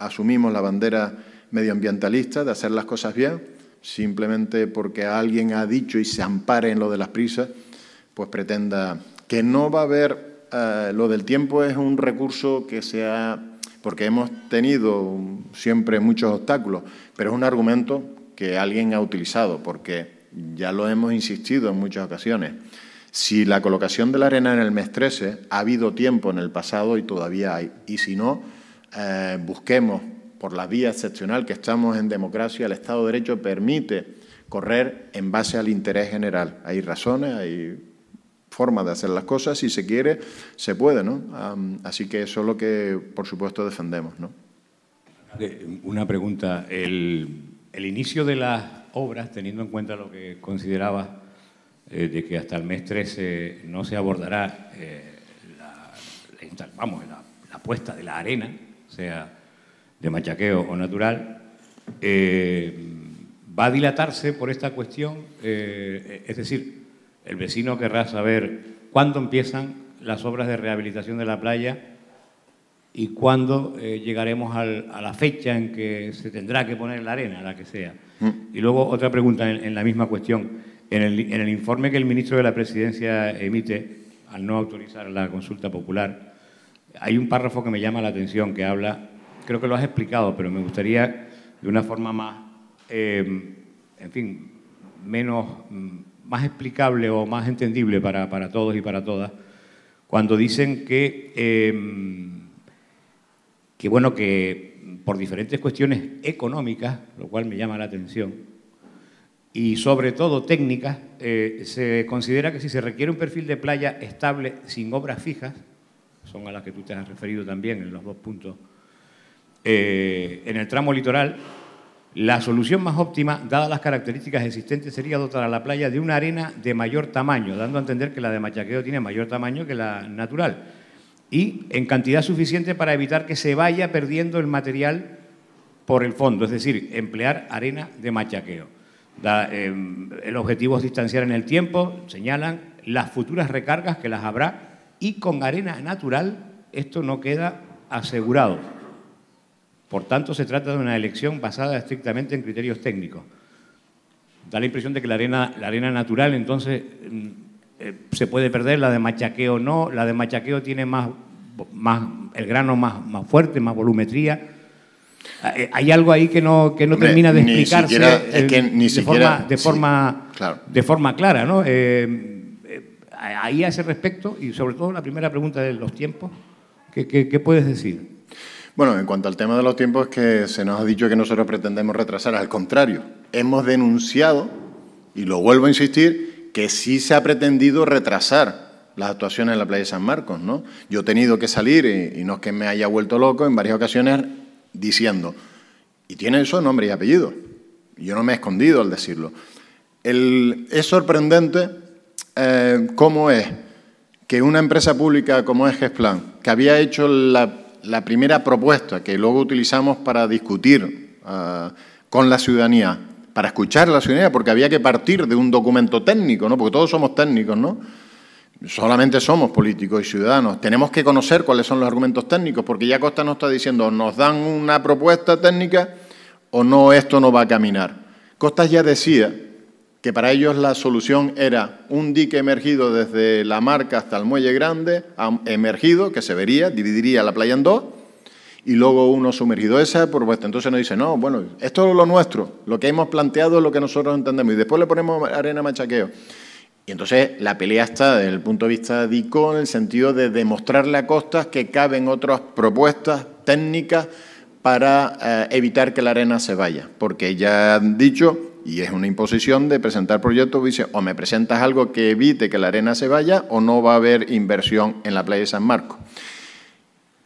asumimos la bandera medioambientalista de hacer las cosas bien, simplemente porque alguien ha dicho y se ampare en lo de las prisas, pues pretenda que no va a haber... Eh, lo del tiempo es un recurso que se ha... porque hemos tenido siempre muchos obstáculos, pero es un argumento que alguien ha utilizado, porque ya lo hemos insistido en muchas ocasiones. Si la colocación de la arena en el mes 13 ha habido tiempo en el pasado y todavía hay, y si no, eh, busquemos por la vía excepcional que estamos en democracia, el Estado de Derecho permite correr en base al interés general. Hay razones, hay formas de hacer las cosas, si se quiere, se puede, ¿no? así que eso es lo que, por supuesto, defendemos, eh, Una pregunta. El, el inicio de las obras, teniendo en cuenta lo que consideraba eh, de que hasta el mes 13 no se abordará eh, la, vamos, la, puesta de la arena, sea de machaqueo o natural, eh, va a dilatarse por esta cuestión, es decir, el vecino querrá saber cuándo empiezan las obras de rehabilitación de la playa y cuándo llegaremos a la fecha en que se tendrá que poner la arena, la que sea. Mm. Y luego otra pregunta en la misma cuestión. En el, informe que el ministro de la Presidencia emite, al no autorizar la consulta popular, hay un párrafo que me llama la atención, que habla, creo que lo has explicado, pero me gustaría de una forma más, em, en fin, menos, mm, más explicable o más entendible para, todos y para todas, cuando dicen que, em, que bueno, que por diferentes cuestiones económicas, lo cual me llama la atención, y sobre todo técnicas, eh, se considera que si se requiere un perfil de playa estable sin obras fijas, son a las que tú te has referido también en los dos puntos, eh, en el tramo litoral, la solución más óptima, dadas las características existentes, sería dotar a la playa de una arena de mayor tamaño, dando a entender que la de machaqueo tiene mayor tamaño que la natural, y en cantidad suficiente para evitar que se vaya perdiendo el material por el fondo, es decir, emplear arena de machaqueo. Em, el objetivo es distanciar en el tiempo, señalan las futuras recargas que las habrá y con arena natural esto no queda asegurado. Por tanto, se trata de una elección basada estrictamente en criterios técnicos. Da la impresión de que la arena, natural entonces mm, eh, se puede perder, la de machaqueo no, la de machaqueo tiene más, el grano más fuerte, más volumetría eh, hay algo ahí que no, no termina de explicarse eh, de, forma, de, forma, de forma clara. ¿no? Eh, ahí a ese respecto, y sobre todo la primera pregunta de los tiempos, ¿qué, puedes decir? Bueno, en cuanto al tema de los tiempos, que se nos ha dicho que nosotros pretendemos retrasar, al contrario, hemos denunciado, y lo vuelvo a insistir, que sí se ha pretendido retrasar las actuaciones en la playa de San Marcos, ¿no? Yo he tenido que salir, y, no es que me haya vuelto loco, en varias ocasiones diciendo, y tiene eso nombre y apellido. Yo no me he escondido al decirlo. es sorprendente eh, cómo es que una empresa pública como es Gesplan, que había hecho la, primera propuesta que luego utilizamos para discutir ah, con la ciudadanía, para escuchar a la ciudadanía, porque había que partir de un documento técnico, ¿no? porque todos somos técnicos, ¿no? Solamente somos políticos y ciudadanos. Tenemos que conocer cuáles son los argumentos técnicos, porque ya Costa nos está diciendo, nos dan una propuesta técnica o no, esto no va a caminar. Costas ya decía que para ellos la solución era un dique emergido desde la marca hasta el muelle grande, emergido, que se vería, dividiría la playa en dos, y luego uno sumergido. Esa propuesta. Entonces nos dice, no, bueno, esto es lo nuestro, lo que hemos planteado es lo que nosotros entendemos, y después le ponemos arena machaqueo. Y entonces la pelea está desde el punto de vista de ICO en el sentido de demostrarle a Costas que caben otras propuestas técnicas para eh, evitar que la arena se vaya, porque ya han dicho, y es una imposición de presentar proyectos, o me presentas algo que evite que la arena se vaya o no va a haber inversión en la playa de San Marcos.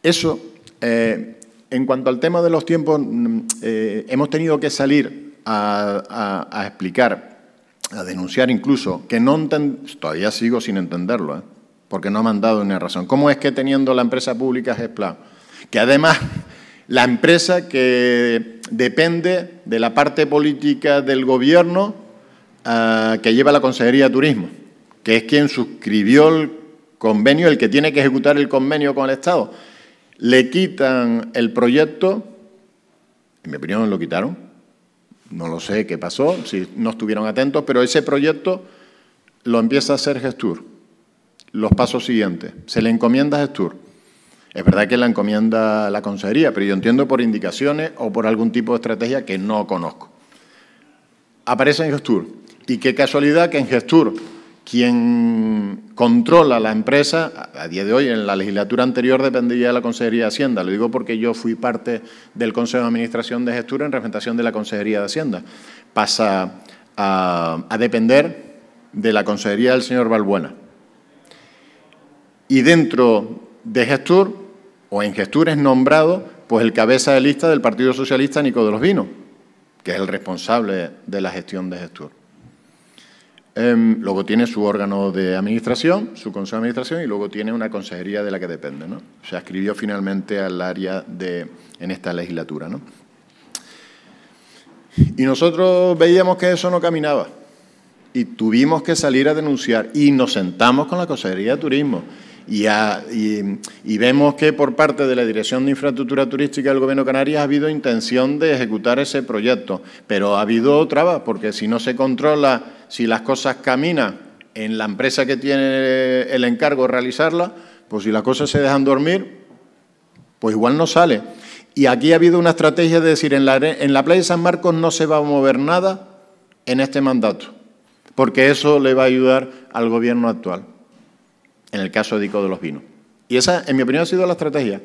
Eso, eh, en cuanto al tema de los tiempos, mm, eh, hemos tenido que salir a, a explicar a denunciar incluso, que no todavía sigo sin entenderlo, ¿eh? porque no me han dado una razón. ¿Cómo es que teniendo la empresa pública GESPLA, que además la empresa que depende de la parte política del gobierno ah, que lleva la Consejería de Turismo, que es quien suscribió el convenio, el que tiene que ejecutar el convenio con el Estado, le quitan el proyecto, en mi opinión lo quitaron, no lo sé qué pasó, si no estuvieron atentos, pero ese proyecto lo empieza a hacer Gestur. Los pasos siguientes. Se le encomienda a Gestur. Es verdad que la encomienda la consejería, pero yo entiendo por indicaciones o por algún tipo de estrategia que no conozco. Aparece en Gestur. Y qué casualidad que en Gestur quien controla la empresa, a día de hoy, en la legislatura anterior dependía de la Consejería de Hacienda. Lo digo porque yo fui parte del Consejo de Administración de Gestura en representación de la Consejería de Hacienda. Pasa a, depender de la Consejería del señor Balbuena. Y dentro de Gestur, o en Gestur es nombrado, pues el cabeza de lista del Partido Socialista, Nico de los Vinos, que es el responsable de la gestión de Gestur. Em, luego tiene su órgano de administración, su consejo de administración y luego tiene una consejería de la que depende. Se adscribió finalmente al área de, en esta legislatura. Y nosotros veíamos que eso no caminaba y tuvimos que salir a denunciar y nos sentamos con la consejería de turismo y, vemos que por parte de la Dirección de Infraestructura Turística del Gobierno de Canarias ha habido intención de ejecutar ese proyecto, pero ha habido trabas, porque si no se controla, si las cosas caminan en la empresa que tiene el encargo de realizarla, pues si las cosas se dejan dormir, pues igual no sale. Y aquí ha habido una estrategia de decir, en la playa de San Marcos no se va a mover nada en este mandato, porque eso le va a ayudar al gobierno actual en el caso de de los vinos. Y esa, en mi opinión, ha sido la estrategia.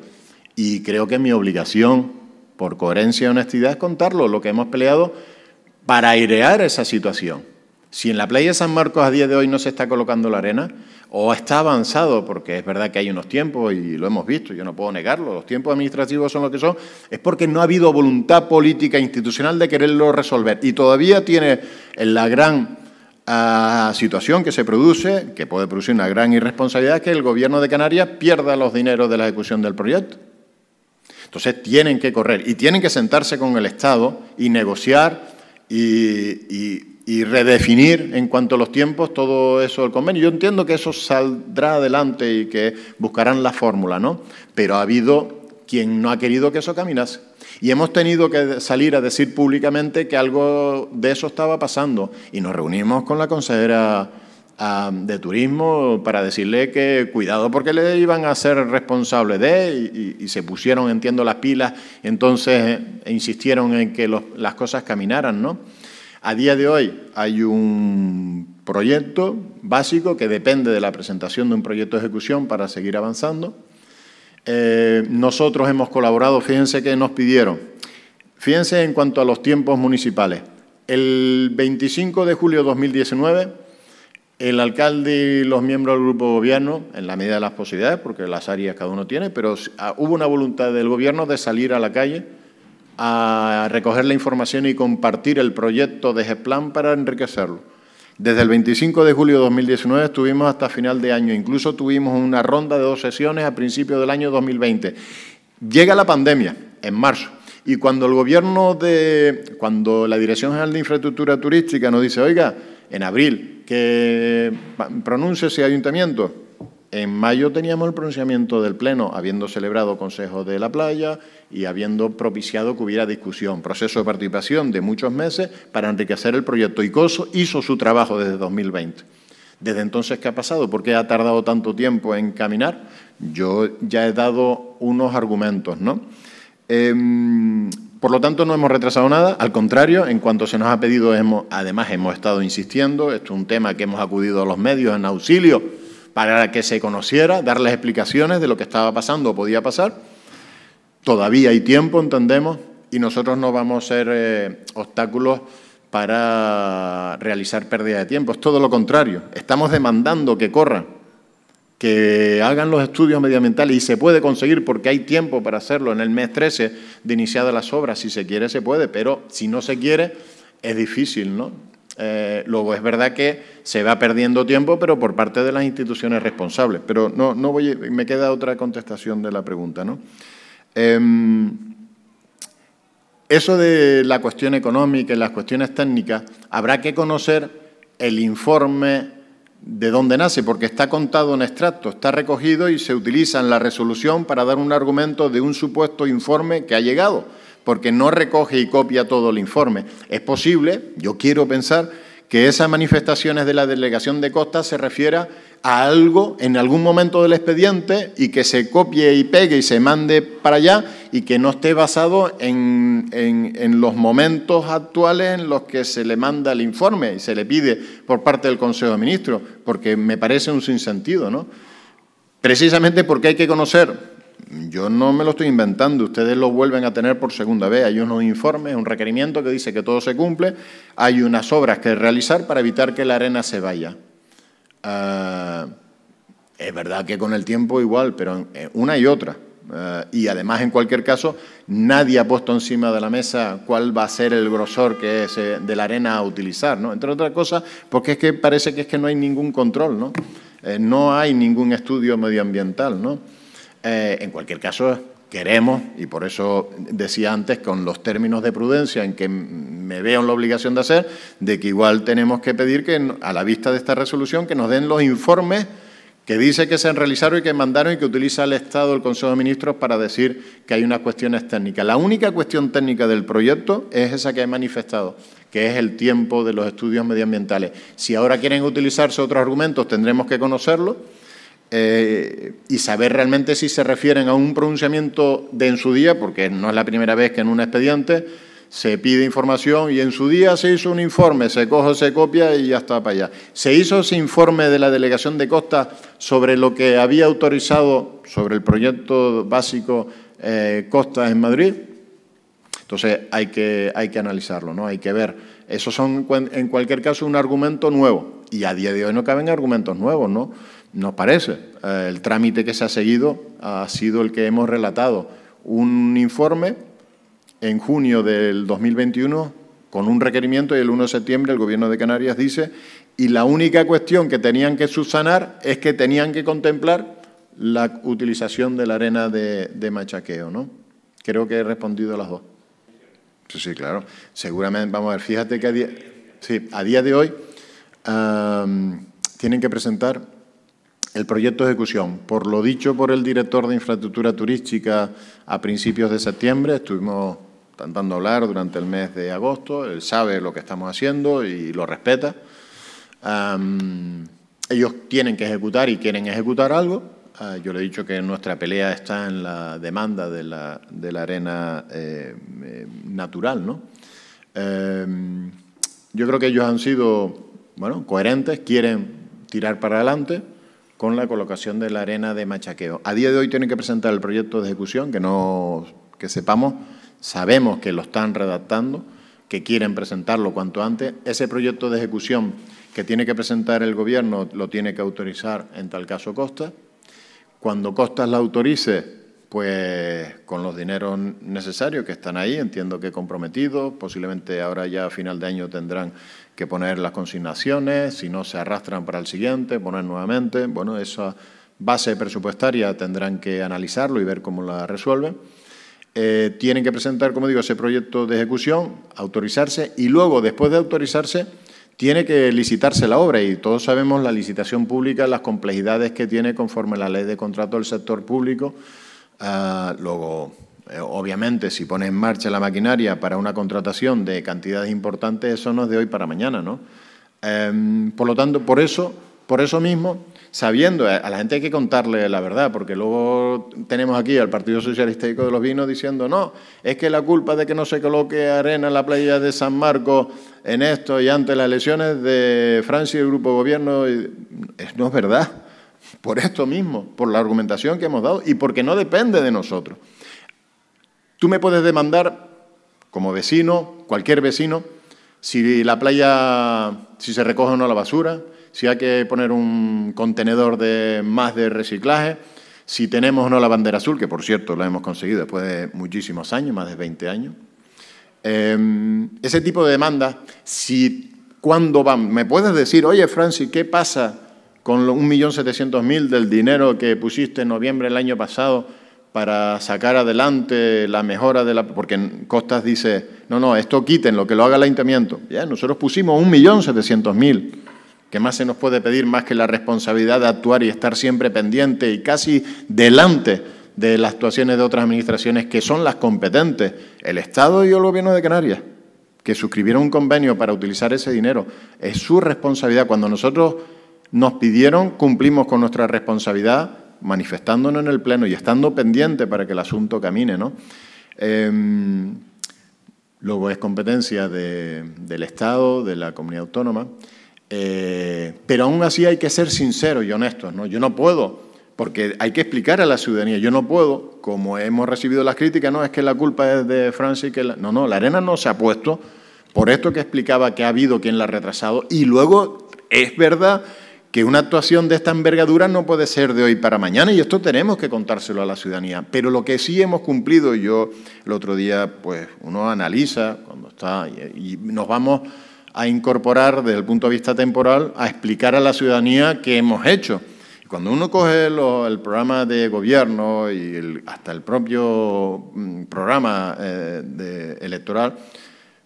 Y creo que mi obligación, por coherencia y honestidad, es contarlo, lo que hemos peleado para airear esa situación. Si en la playa de San Marcos a día de hoy no se está colocando la arena, o está avanzado, porque es verdad que hay unos tiempos y lo hemos visto, yo no puedo negarlo, los tiempos administrativos son lo que son, es porque no ha habido voluntad política e institucional de quererlo resolver. Y todavía tiene la gran a situación que se produce, que puede producir una gran irresponsabilidad, que el gobierno de Canarias pierda los dineros de la ejecución del proyecto. Entonces tienen que correr y tienen que sentarse con el Estado y negociar y, y redefinir en cuanto a los tiempos todo eso del convenio. Yo entiendo que eso saldrá adelante y que buscarán la fórmula, ¿no? Pero ha habido quien no ha querido que eso caminase. Y hemos tenido que salir a decir públicamente que algo de eso estaba pasando. Y nos reunimos con la consejera ah, de turismo para decirle que cuidado porque le iban a ser responsable de y, y, se pusieron, entiendo, las pilas, entonces eh, e insistieron en que las cosas caminaran, ¿no? A día de hoy hay un proyecto básico que depende de la presentación de un proyecto de ejecución para seguir avanzando eh, nosotros hemos colaborado, fíjense que nos pidieron, fíjense en cuanto a los tiempos municipales. El 25 de julio de 2019, el alcalde y los miembros del grupo gobierno, en la medida de las posibilidades, porque las áreas cada uno tiene, pero ah, hubo una voluntad del gobierno de salir a la calle a recoger la información y compartir el proyecto de Plan para enriquecerlo. Desde el 25 de julio de 2019 estuvimos hasta final de año, incluso tuvimos una ronda de dos sesiones a principios del año 2020. Llega la pandemia en marzo y cuando el gobierno de, cuando la Dirección General de Infraestructura Turística nos dice, oiga, en abril, que pronuncie ese ayuntamiento, en mayo teníamos el pronunciamiento del Pleno, habiendo celebrado Consejo de la Playa y habiendo propiciado que hubiera discusión, proceso de participación de muchos meses para enriquecer el proyecto. ICOSO hizo su trabajo desde 2020. Desde entonces, ¿qué ha pasado? ¿Por qué ha tardado tanto tiempo en caminar? Yo ya he dado unos argumentos, ¿no? Em, por lo tanto, no hemos retrasado nada, al contrario, en cuanto se nos ha pedido, hemos, además hemos estado insistiendo, esto es un tema que hemos acudido a los medios en auxilio, para que se conociera, darles explicaciones de lo que estaba pasando o podía pasar. Todavía hay tiempo, entendemos, y nosotros no vamos a ser eh, obstáculos para realizar pérdida de tiempo. Es todo lo contrario. Estamos demandando que corran, que hagan los estudios medioambientales y se puede conseguir porque hay tiempo para hacerlo. En el mes 13 de iniciada las obras, si se quiere, se puede, pero si no se quiere, es difícil, ¿no? Eh, luego, es verdad que se va perdiendo tiempo, pero por parte de las instituciones responsables. Pero no, me queda otra contestación de la pregunta. ¿no? Em, eso de la cuestión económica y las cuestiones técnicas, habrá que conocer el informe de dónde nace, porque está contado en extracto, está recogido y se utiliza en la resolución para dar un argumento de un supuesto informe que ha llegado porque no recoge y copia todo el informe. Es posible, yo quiero pensar, que esas manifestaciones de la delegación de costas se refiera a algo en algún momento del expediente y que se copie y pegue y se mande para allá y que no esté basado en, en, los momentos actuales en los que se le manda el informe y se le pide por parte del Consejo de Ministros, porque me parece un sinsentido, ¿no? Precisamente porque hay que conocer yo no me lo estoy inventando, ustedes lo vuelven a tener por segunda vez. Hay unos informes, un requerimiento que dice que todo se cumple, hay unas obras que realizar para evitar que la arena se vaya. Ah, es verdad que con el tiempo igual, pero eh, una y otra. Ah, y además, en cualquier caso, nadie ha puesto encima de la mesa cuál va a ser el grosor que es, eh, de la arena a utilizar, ¿no? Entre otras cosas, porque es que parece que es que no hay ningún control, ¿no? Eh, no hay ningún estudio medioambiental, ¿no? Eh, en cualquier caso, queremos, y por eso decía antes, con los términos de prudencia en que me veo en la obligación de hacer, de que igual tenemos que pedir que a la vista de esta resolución que nos den los informes que dice que se han realizado y que mandaron y que utiliza el Estado, el Consejo de Ministros, para decir que hay unas cuestiones técnicas. La única cuestión técnica del proyecto es esa que he manifestado, que es el tiempo de los estudios medioambientales. Si ahora quieren utilizarse otros argumentos, tendremos que conocerlo eh, y saber realmente si se refieren a un pronunciamiento de en su día, porque no es la primera vez que en un expediente se pide información y en su día se hizo un informe, se coge, se copia y ya está para allá. Se hizo ese informe de la delegación de Costa sobre lo que había autorizado sobre el proyecto básico eh, Costa en Madrid. Entonces hay que, hay que analizarlo, ¿no? hay que ver. Esos son en cualquier caso un argumento nuevo y a día de hoy no caben argumentos nuevos, ¿no? Nos parece. Eh, el trámite que se ha seguido ha sido el que hemos relatado. Un informe en junio del 2021 con un requerimiento y el 1 de septiembre el Gobierno de Canarias dice y la única cuestión que tenían que subsanar es que tenían que contemplar la utilización de la arena de, machaqueo. ¿no? Creo que he respondido a las dos. Sí, sí, claro. Seguramente, vamos a ver, fíjate que a día, a día de hoy tienen que presentar el proyecto de ejecución. Por lo dicho por el director de infraestructura turística a principios de septiembre, estuvimos de hablar durante el mes de agosto, él sabe lo que estamos haciendo y lo respeta. ellos tienen que ejecutar y quieren ejecutar algo. Ah, yo le he dicho que nuestra pelea está en la demanda de la, arena eh, eh, natural. ¿no? Em, yo creo que ellos han sido bueno, coherentes, quieren tirar para adelante con la colocación de la arena de machaqueo. A día de hoy tienen que presentar el proyecto de ejecución, que no que sepamos, sabemos que lo están redactando, que quieren presentarlo cuanto antes. Ese proyecto de ejecución que tiene que presentar el Gobierno lo tiene que autorizar en tal caso Costa. Cuando Costas la autorice, pues con los dineros necesarios que están ahí, entiendo que comprometidos, posiblemente ahora ya a final de año tendrán que poner las consignaciones, si no se arrastran para el siguiente, poner nuevamente. Bueno, esa base presupuestaria tendrán que analizarlo y ver cómo la resuelven. Eh, tienen que presentar, como digo, ese proyecto de ejecución, autorizarse y luego, después de autorizarse, tiene que licitarse la obra y todos sabemos la licitación pública, las complejidades que tiene conforme la ley de contrato del sector público. Ah, luego, eh, obviamente, si pone en marcha la maquinaria para una contratación de cantidades importantes, eso no es de hoy para mañana, ¿no? Em, por lo tanto, por eso, por eso mismo, sabiendo, eh, a la gente hay que contarle la verdad, porque luego tenemos aquí al Partido Socialista de los Vinos diciendo, no, es que la culpa de que no se coloque arena en la playa de San Marcos en esto y ante las elecciones de Francia y el grupo Gobierno gobierno, eh, no es verdad, por esto mismo, por la argumentación que hemos dado y porque no depende de nosotros. Tú me puedes demandar, como vecino, cualquier vecino, si la playa, si se recoge o no la basura, si hay que poner un contenedor de más de reciclaje, si tenemos o no la bandera azul, que por cierto la hemos conseguido después de muchísimos años, más de 20 años. Em, ese tipo de demandas, si cuando van, me puedes decir, oye Francis, ¿qué pasa con los 1.700.000 del dinero que pusiste en noviembre del año pasado para sacar adelante la mejora de la... Porque Costas dice, no, no, esto quiten, lo que lo haga el ayuntamiento. Ya, nosotros pusimos 1.700.000. ¿Qué más se nos puede pedir más que la responsabilidad de actuar y estar siempre pendiente y casi delante de las actuaciones de otras administraciones que son las competentes? El Estado y el Gobierno de Canarias, que suscribieron un convenio para utilizar ese dinero. Es su responsabilidad. Cuando nosotros nos pidieron, cumplimos con nuestra responsabilidad manifestándonos en el Pleno y estando pendiente para que el asunto camine. ¿no? Em, luego es competencia del Estado, de la comunidad autónoma, eh, pero aún así hay que ser sinceros y honestos. ¿no? Yo no puedo, porque hay que explicar a la ciudadanía, yo no puedo, como hemos recibido las críticas, no es que la culpa es de Francia que... no, no, la arena no se ha puesto por esto que explicaba que ha habido quien la ha retrasado y luego es verdad que una actuación de esta envergadura no puede ser de hoy para mañana y esto tenemos que contárselo a la ciudadanía. Pero lo que sí hemos cumplido, yo el otro día, pues uno analiza cuando está y, nos vamos a incorporar desde el punto de vista temporal a explicar a la ciudadanía qué hemos hecho. cuando uno coge el programa de gobierno y hasta el propio mm, programa eh, electoral,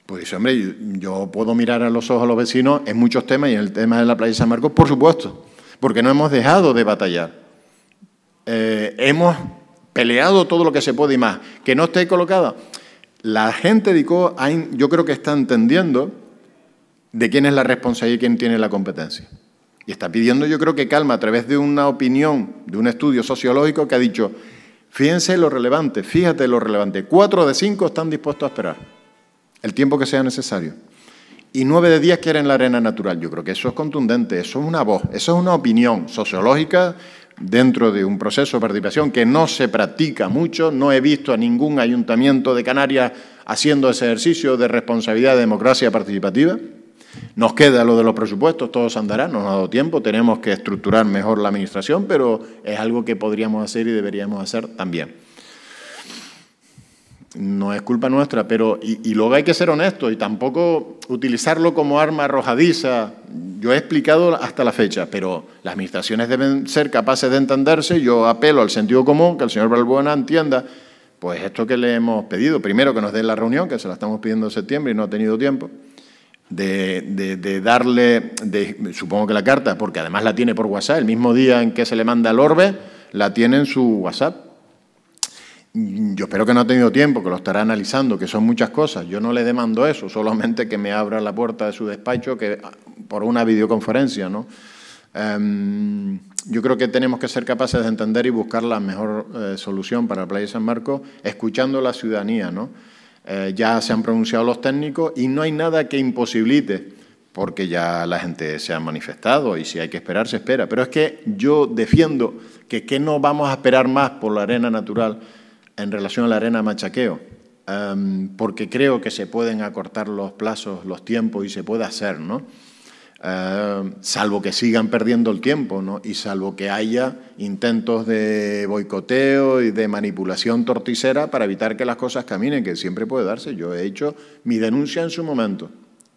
pues hombre, yo puedo mirar a los ojos a los vecinos en muchos temas y en el tema de la playa San Marcos, por supuesto, porque no hemos dejado de batallar. Eh, hemos peleado todo lo que se puede y más. Que no esté colocada. La gente de yo creo que está entendiendo de quién es la responsabilidad y quién tiene la competencia. Y está pidiendo yo creo que calma a través de una opinión, de un estudio sociológico que ha dicho, fíjense lo relevante, fíjate lo relevante, cuatro de cinco están dispuestos a esperar el tiempo que sea necesario. Y nueve de diez quieren la arena natural. Yo creo que eso es contundente, eso es una voz, eso es una opinión sociológica dentro de un proceso de participación que no se practica mucho. No he visto a ningún ayuntamiento de Canarias haciendo ese ejercicio de responsabilidad de democracia participativa. Nos queda lo de los presupuestos, todos andarán, andará, nos ha dado tiempo, tenemos que estructurar mejor la administración, pero es algo que podríamos hacer y deberíamos hacer también no es culpa nuestra, pero y, luego hay que ser honesto y tampoco utilizarlo como arma arrojadiza. Yo he explicado hasta la fecha, pero las administraciones deben ser capaces de entenderse. Yo apelo al sentido común, que el señor Balbuena entienda, pues esto que le hemos pedido, primero que nos dé la reunión, que se la estamos pidiendo en septiembre y no ha tenido tiempo, de, darle, supongo que la carta, porque además la tiene por WhatsApp, el mismo día en que se le manda al orbe, la tiene en su WhatsApp yo espero que no ha tenido tiempo, que lo estará analizando, que son muchas cosas. Yo no le demando eso, solamente que me abra la puerta de su despacho que, ah, por una videoconferencia, em, yo creo que tenemos que ser capaces de entender y buscar la mejor eh, solución para la Playa San Marcos, escuchando a la ciudadanía, ¿no? Eh, ya se han pronunciado los técnicos y no hay nada que imposibilite, porque ya la gente se ha manifestado y si hay que esperar, se espera. Pero es que yo defiendo que no vamos a esperar más por la arena natural en relación a la arena machaqueo, em, porque creo que se pueden acortar los plazos, los tiempos y se puede hacer, ¿no? Em, salvo que sigan perdiendo el tiempo ¿no? y salvo que haya intentos de boicoteo y de manipulación torticera para evitar que las cosas caminen, que siempre puede darse. Yo he hecho mi denuncia en su momento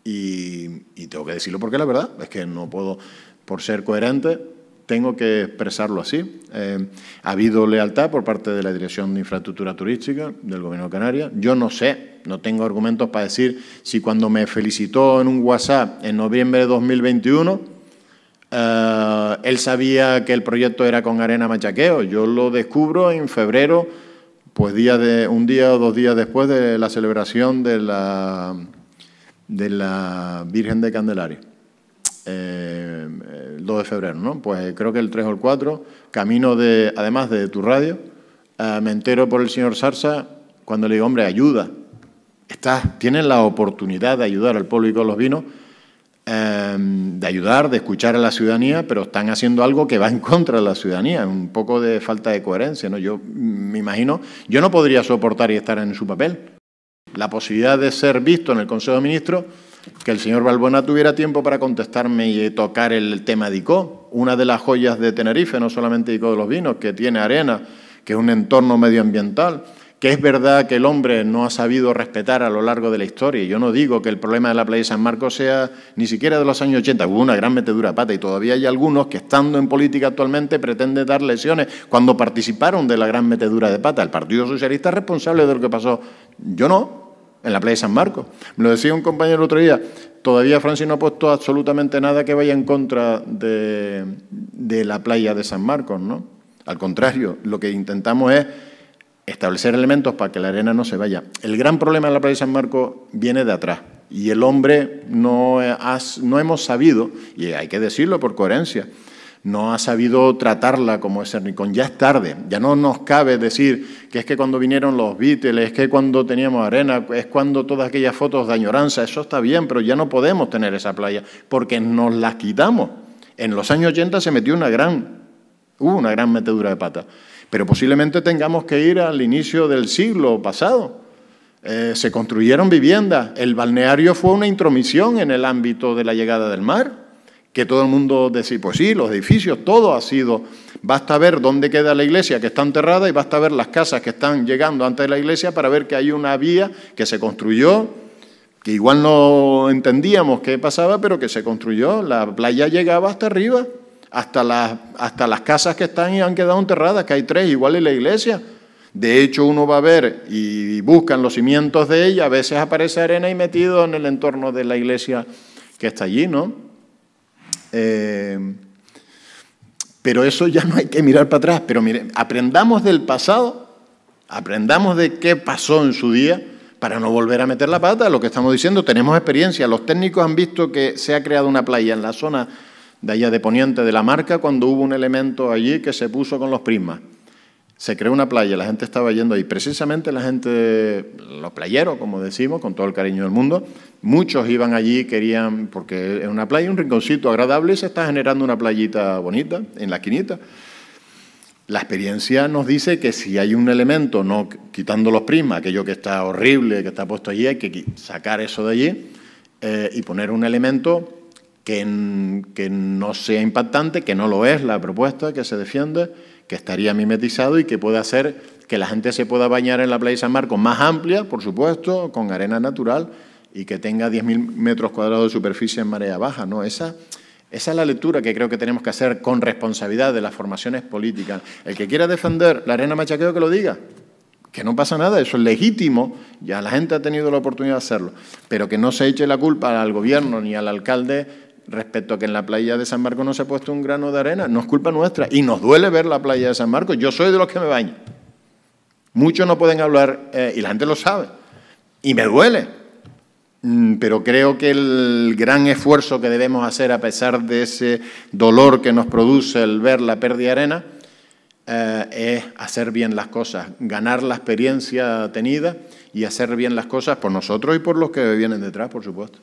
y, y tengo que decirlo porque la verdad es que no puedo, por ser coherente, tengo que expresarlo así. Eh, ha habido lealtad por parte de la Dirección de Infraestructura Turística del Gobierno de Canarias. Yo no sé, no tengo argumentos para decir si cuando me felicitó en un WhatsApp en noviembre de 2021, eh, él sabía que el proyecto era con arena machaqueo. Yo lo descubro en febrero, pues día de, un día o dos días después de la celebración de la, de la Virgen de Candelaria. Eh, el 2 de febrero, ¿no? Pues eh, creo que el 3 o el 4, camino de, además de tu radio, eh, me entero por el señor Sarsa cuando le digo, hombre, ayuda, estás, tienes la oportunidad de ayudar al público de los vinos, em, de ayudar, de escuchar a la ciudadanía, pero están haciendo algo que va en contra de la ciudadanía, un poco de falta de coherencia, ¿no? Yo me imagino, yo no podría soportar y estar en su papel. La posibilidad de ser visto en el Consejo de Ministros que el señor Balbona tuviera tiempo para contestarme y tocar el tema de ICO, una de las joyas de Tenerife, no solamente ICO de los vinos, que tiene arena, que es un entorno medioambiental, que es verdad que el hombre no ha sabido respetar a lo largo de la historia. Yo no digo que el problema de la playa de San Marcos sea ni siquiera de los años 80, hubo una gran metedura de pata y todavía hay algunos que estando en política actualmente pretenden dar lesiones cuando participaron de la gran metedura de pata. El Partido Socialista es responsable de lo que pasó, yo no en la playa de San Marcos. Me lo decía un compañero el otro día, todavía Francis no ha puesto absolutamente nada que vaya en contra de, la playa de San Marcos, ¿no? Al contrario, lo que intentamos es establecer elementos para que la arena no se vaya. El gran problema de la playa de San Marcos viene de atrás. Y el hombre no hemos sabido, y hay que decirlo por coherencia, no ha sabido tratarla como es rincón, Ya es tarde, ya no nos cabe decir que es que cuando vinieron los Beatles, es que cuando teníamos arena, es cuando todas aquellas fotos de añoranza, eso está bien, pero ya no podemos tener esa playa porque nos la quitamos. En los años 80 se metió una gran, hubo una gran metedura de pata, pero posiblemente tengamos que ir al inicio del siglo pasado. Eh, se construyeron viviendas, el balneario fue una intromisión en el ámbito de la llegada del mar que todo el mundo decía, pues sí, los edificios, todo ha sido, basta ver dónde queda la iglesia que está enterrada y basta ver las casas que están llegando antes de la iglesia para ver que hay una vía que se construyó, que igual no entendíamos qué pasaba, pero que se construyó, la playa llegaba hasta arriba, hasta las, hasta las casas que están y han quedado enterradas, que hay tres, igual en la iglesia. De hecho, uno va a ver y buscan los cimientos de ella, a veces aparece arena y metido en el entorno de la iglesia que está allí, ¿no? Eh, pero eso ya no hay que mirar para atrás. Pero miren, aprendamos del pasado, aprendamos de qué pasó en su día para no volver a meter la pata. Lo que estamos diciendo, tenemos experiencia. Los técnicos han visto que se ha creado una playa en la zona de allá de Poniente de la Marca cuando hubo un elemento allí que se puso con los prismas se creó una playa, la gente estaba yendo ahí, precisamente la gente, los playeros, como decimos, con todo el cariño del mundo, muchos iban allí, querían, porque es una playa, un rinconcito agradable se está generando una playita bonita en la esquinita. La experiencia nos dice que si hay un elemento, no quitando los prismas, aquello que está horrible, que está puesto allí, hay que sacar eso de allí eh, y poner un elemento que, que no sea impactante, que no lo es la propuesta que se defiende que estaría mimetizado y que puede hacer que la gente se pueda bañar en la playa de San Marcos más amplia, por supuesto, con arena natural y que tenga 10.000 metros cuadrados de superficie en marea baja. No, esa, esa es la lectura que creo que tenemos que hacer con responsabilidad de las formaciones políticas. El que quiera defender la arena machaqueo, que lo diga. Que no pasa nada, eso es legítimo, ya la gente ha tenido la oportunidad de hacerlo, pero que no se eche la culpa al gobierno ni al alcalde respecto a que en la playa de San Marcos no se ha puesto un grano de arena. No es culpa nuestra. Y nos duele ver la playa de San Marco. Yo soy de los que me baño. Muchos no pueden hablar eh, y la gente lo sabe. Y me duele. Mm, pero creo que el gran esfuerzo que debemos hacer a pesar de ese dolor que nos produce el ver la pérdida de arena eh, es hacer bien las cosas, ganar la experiencia tenida y hacer bien las cosas por nosotros y por los que vienen detrás, por supuesto.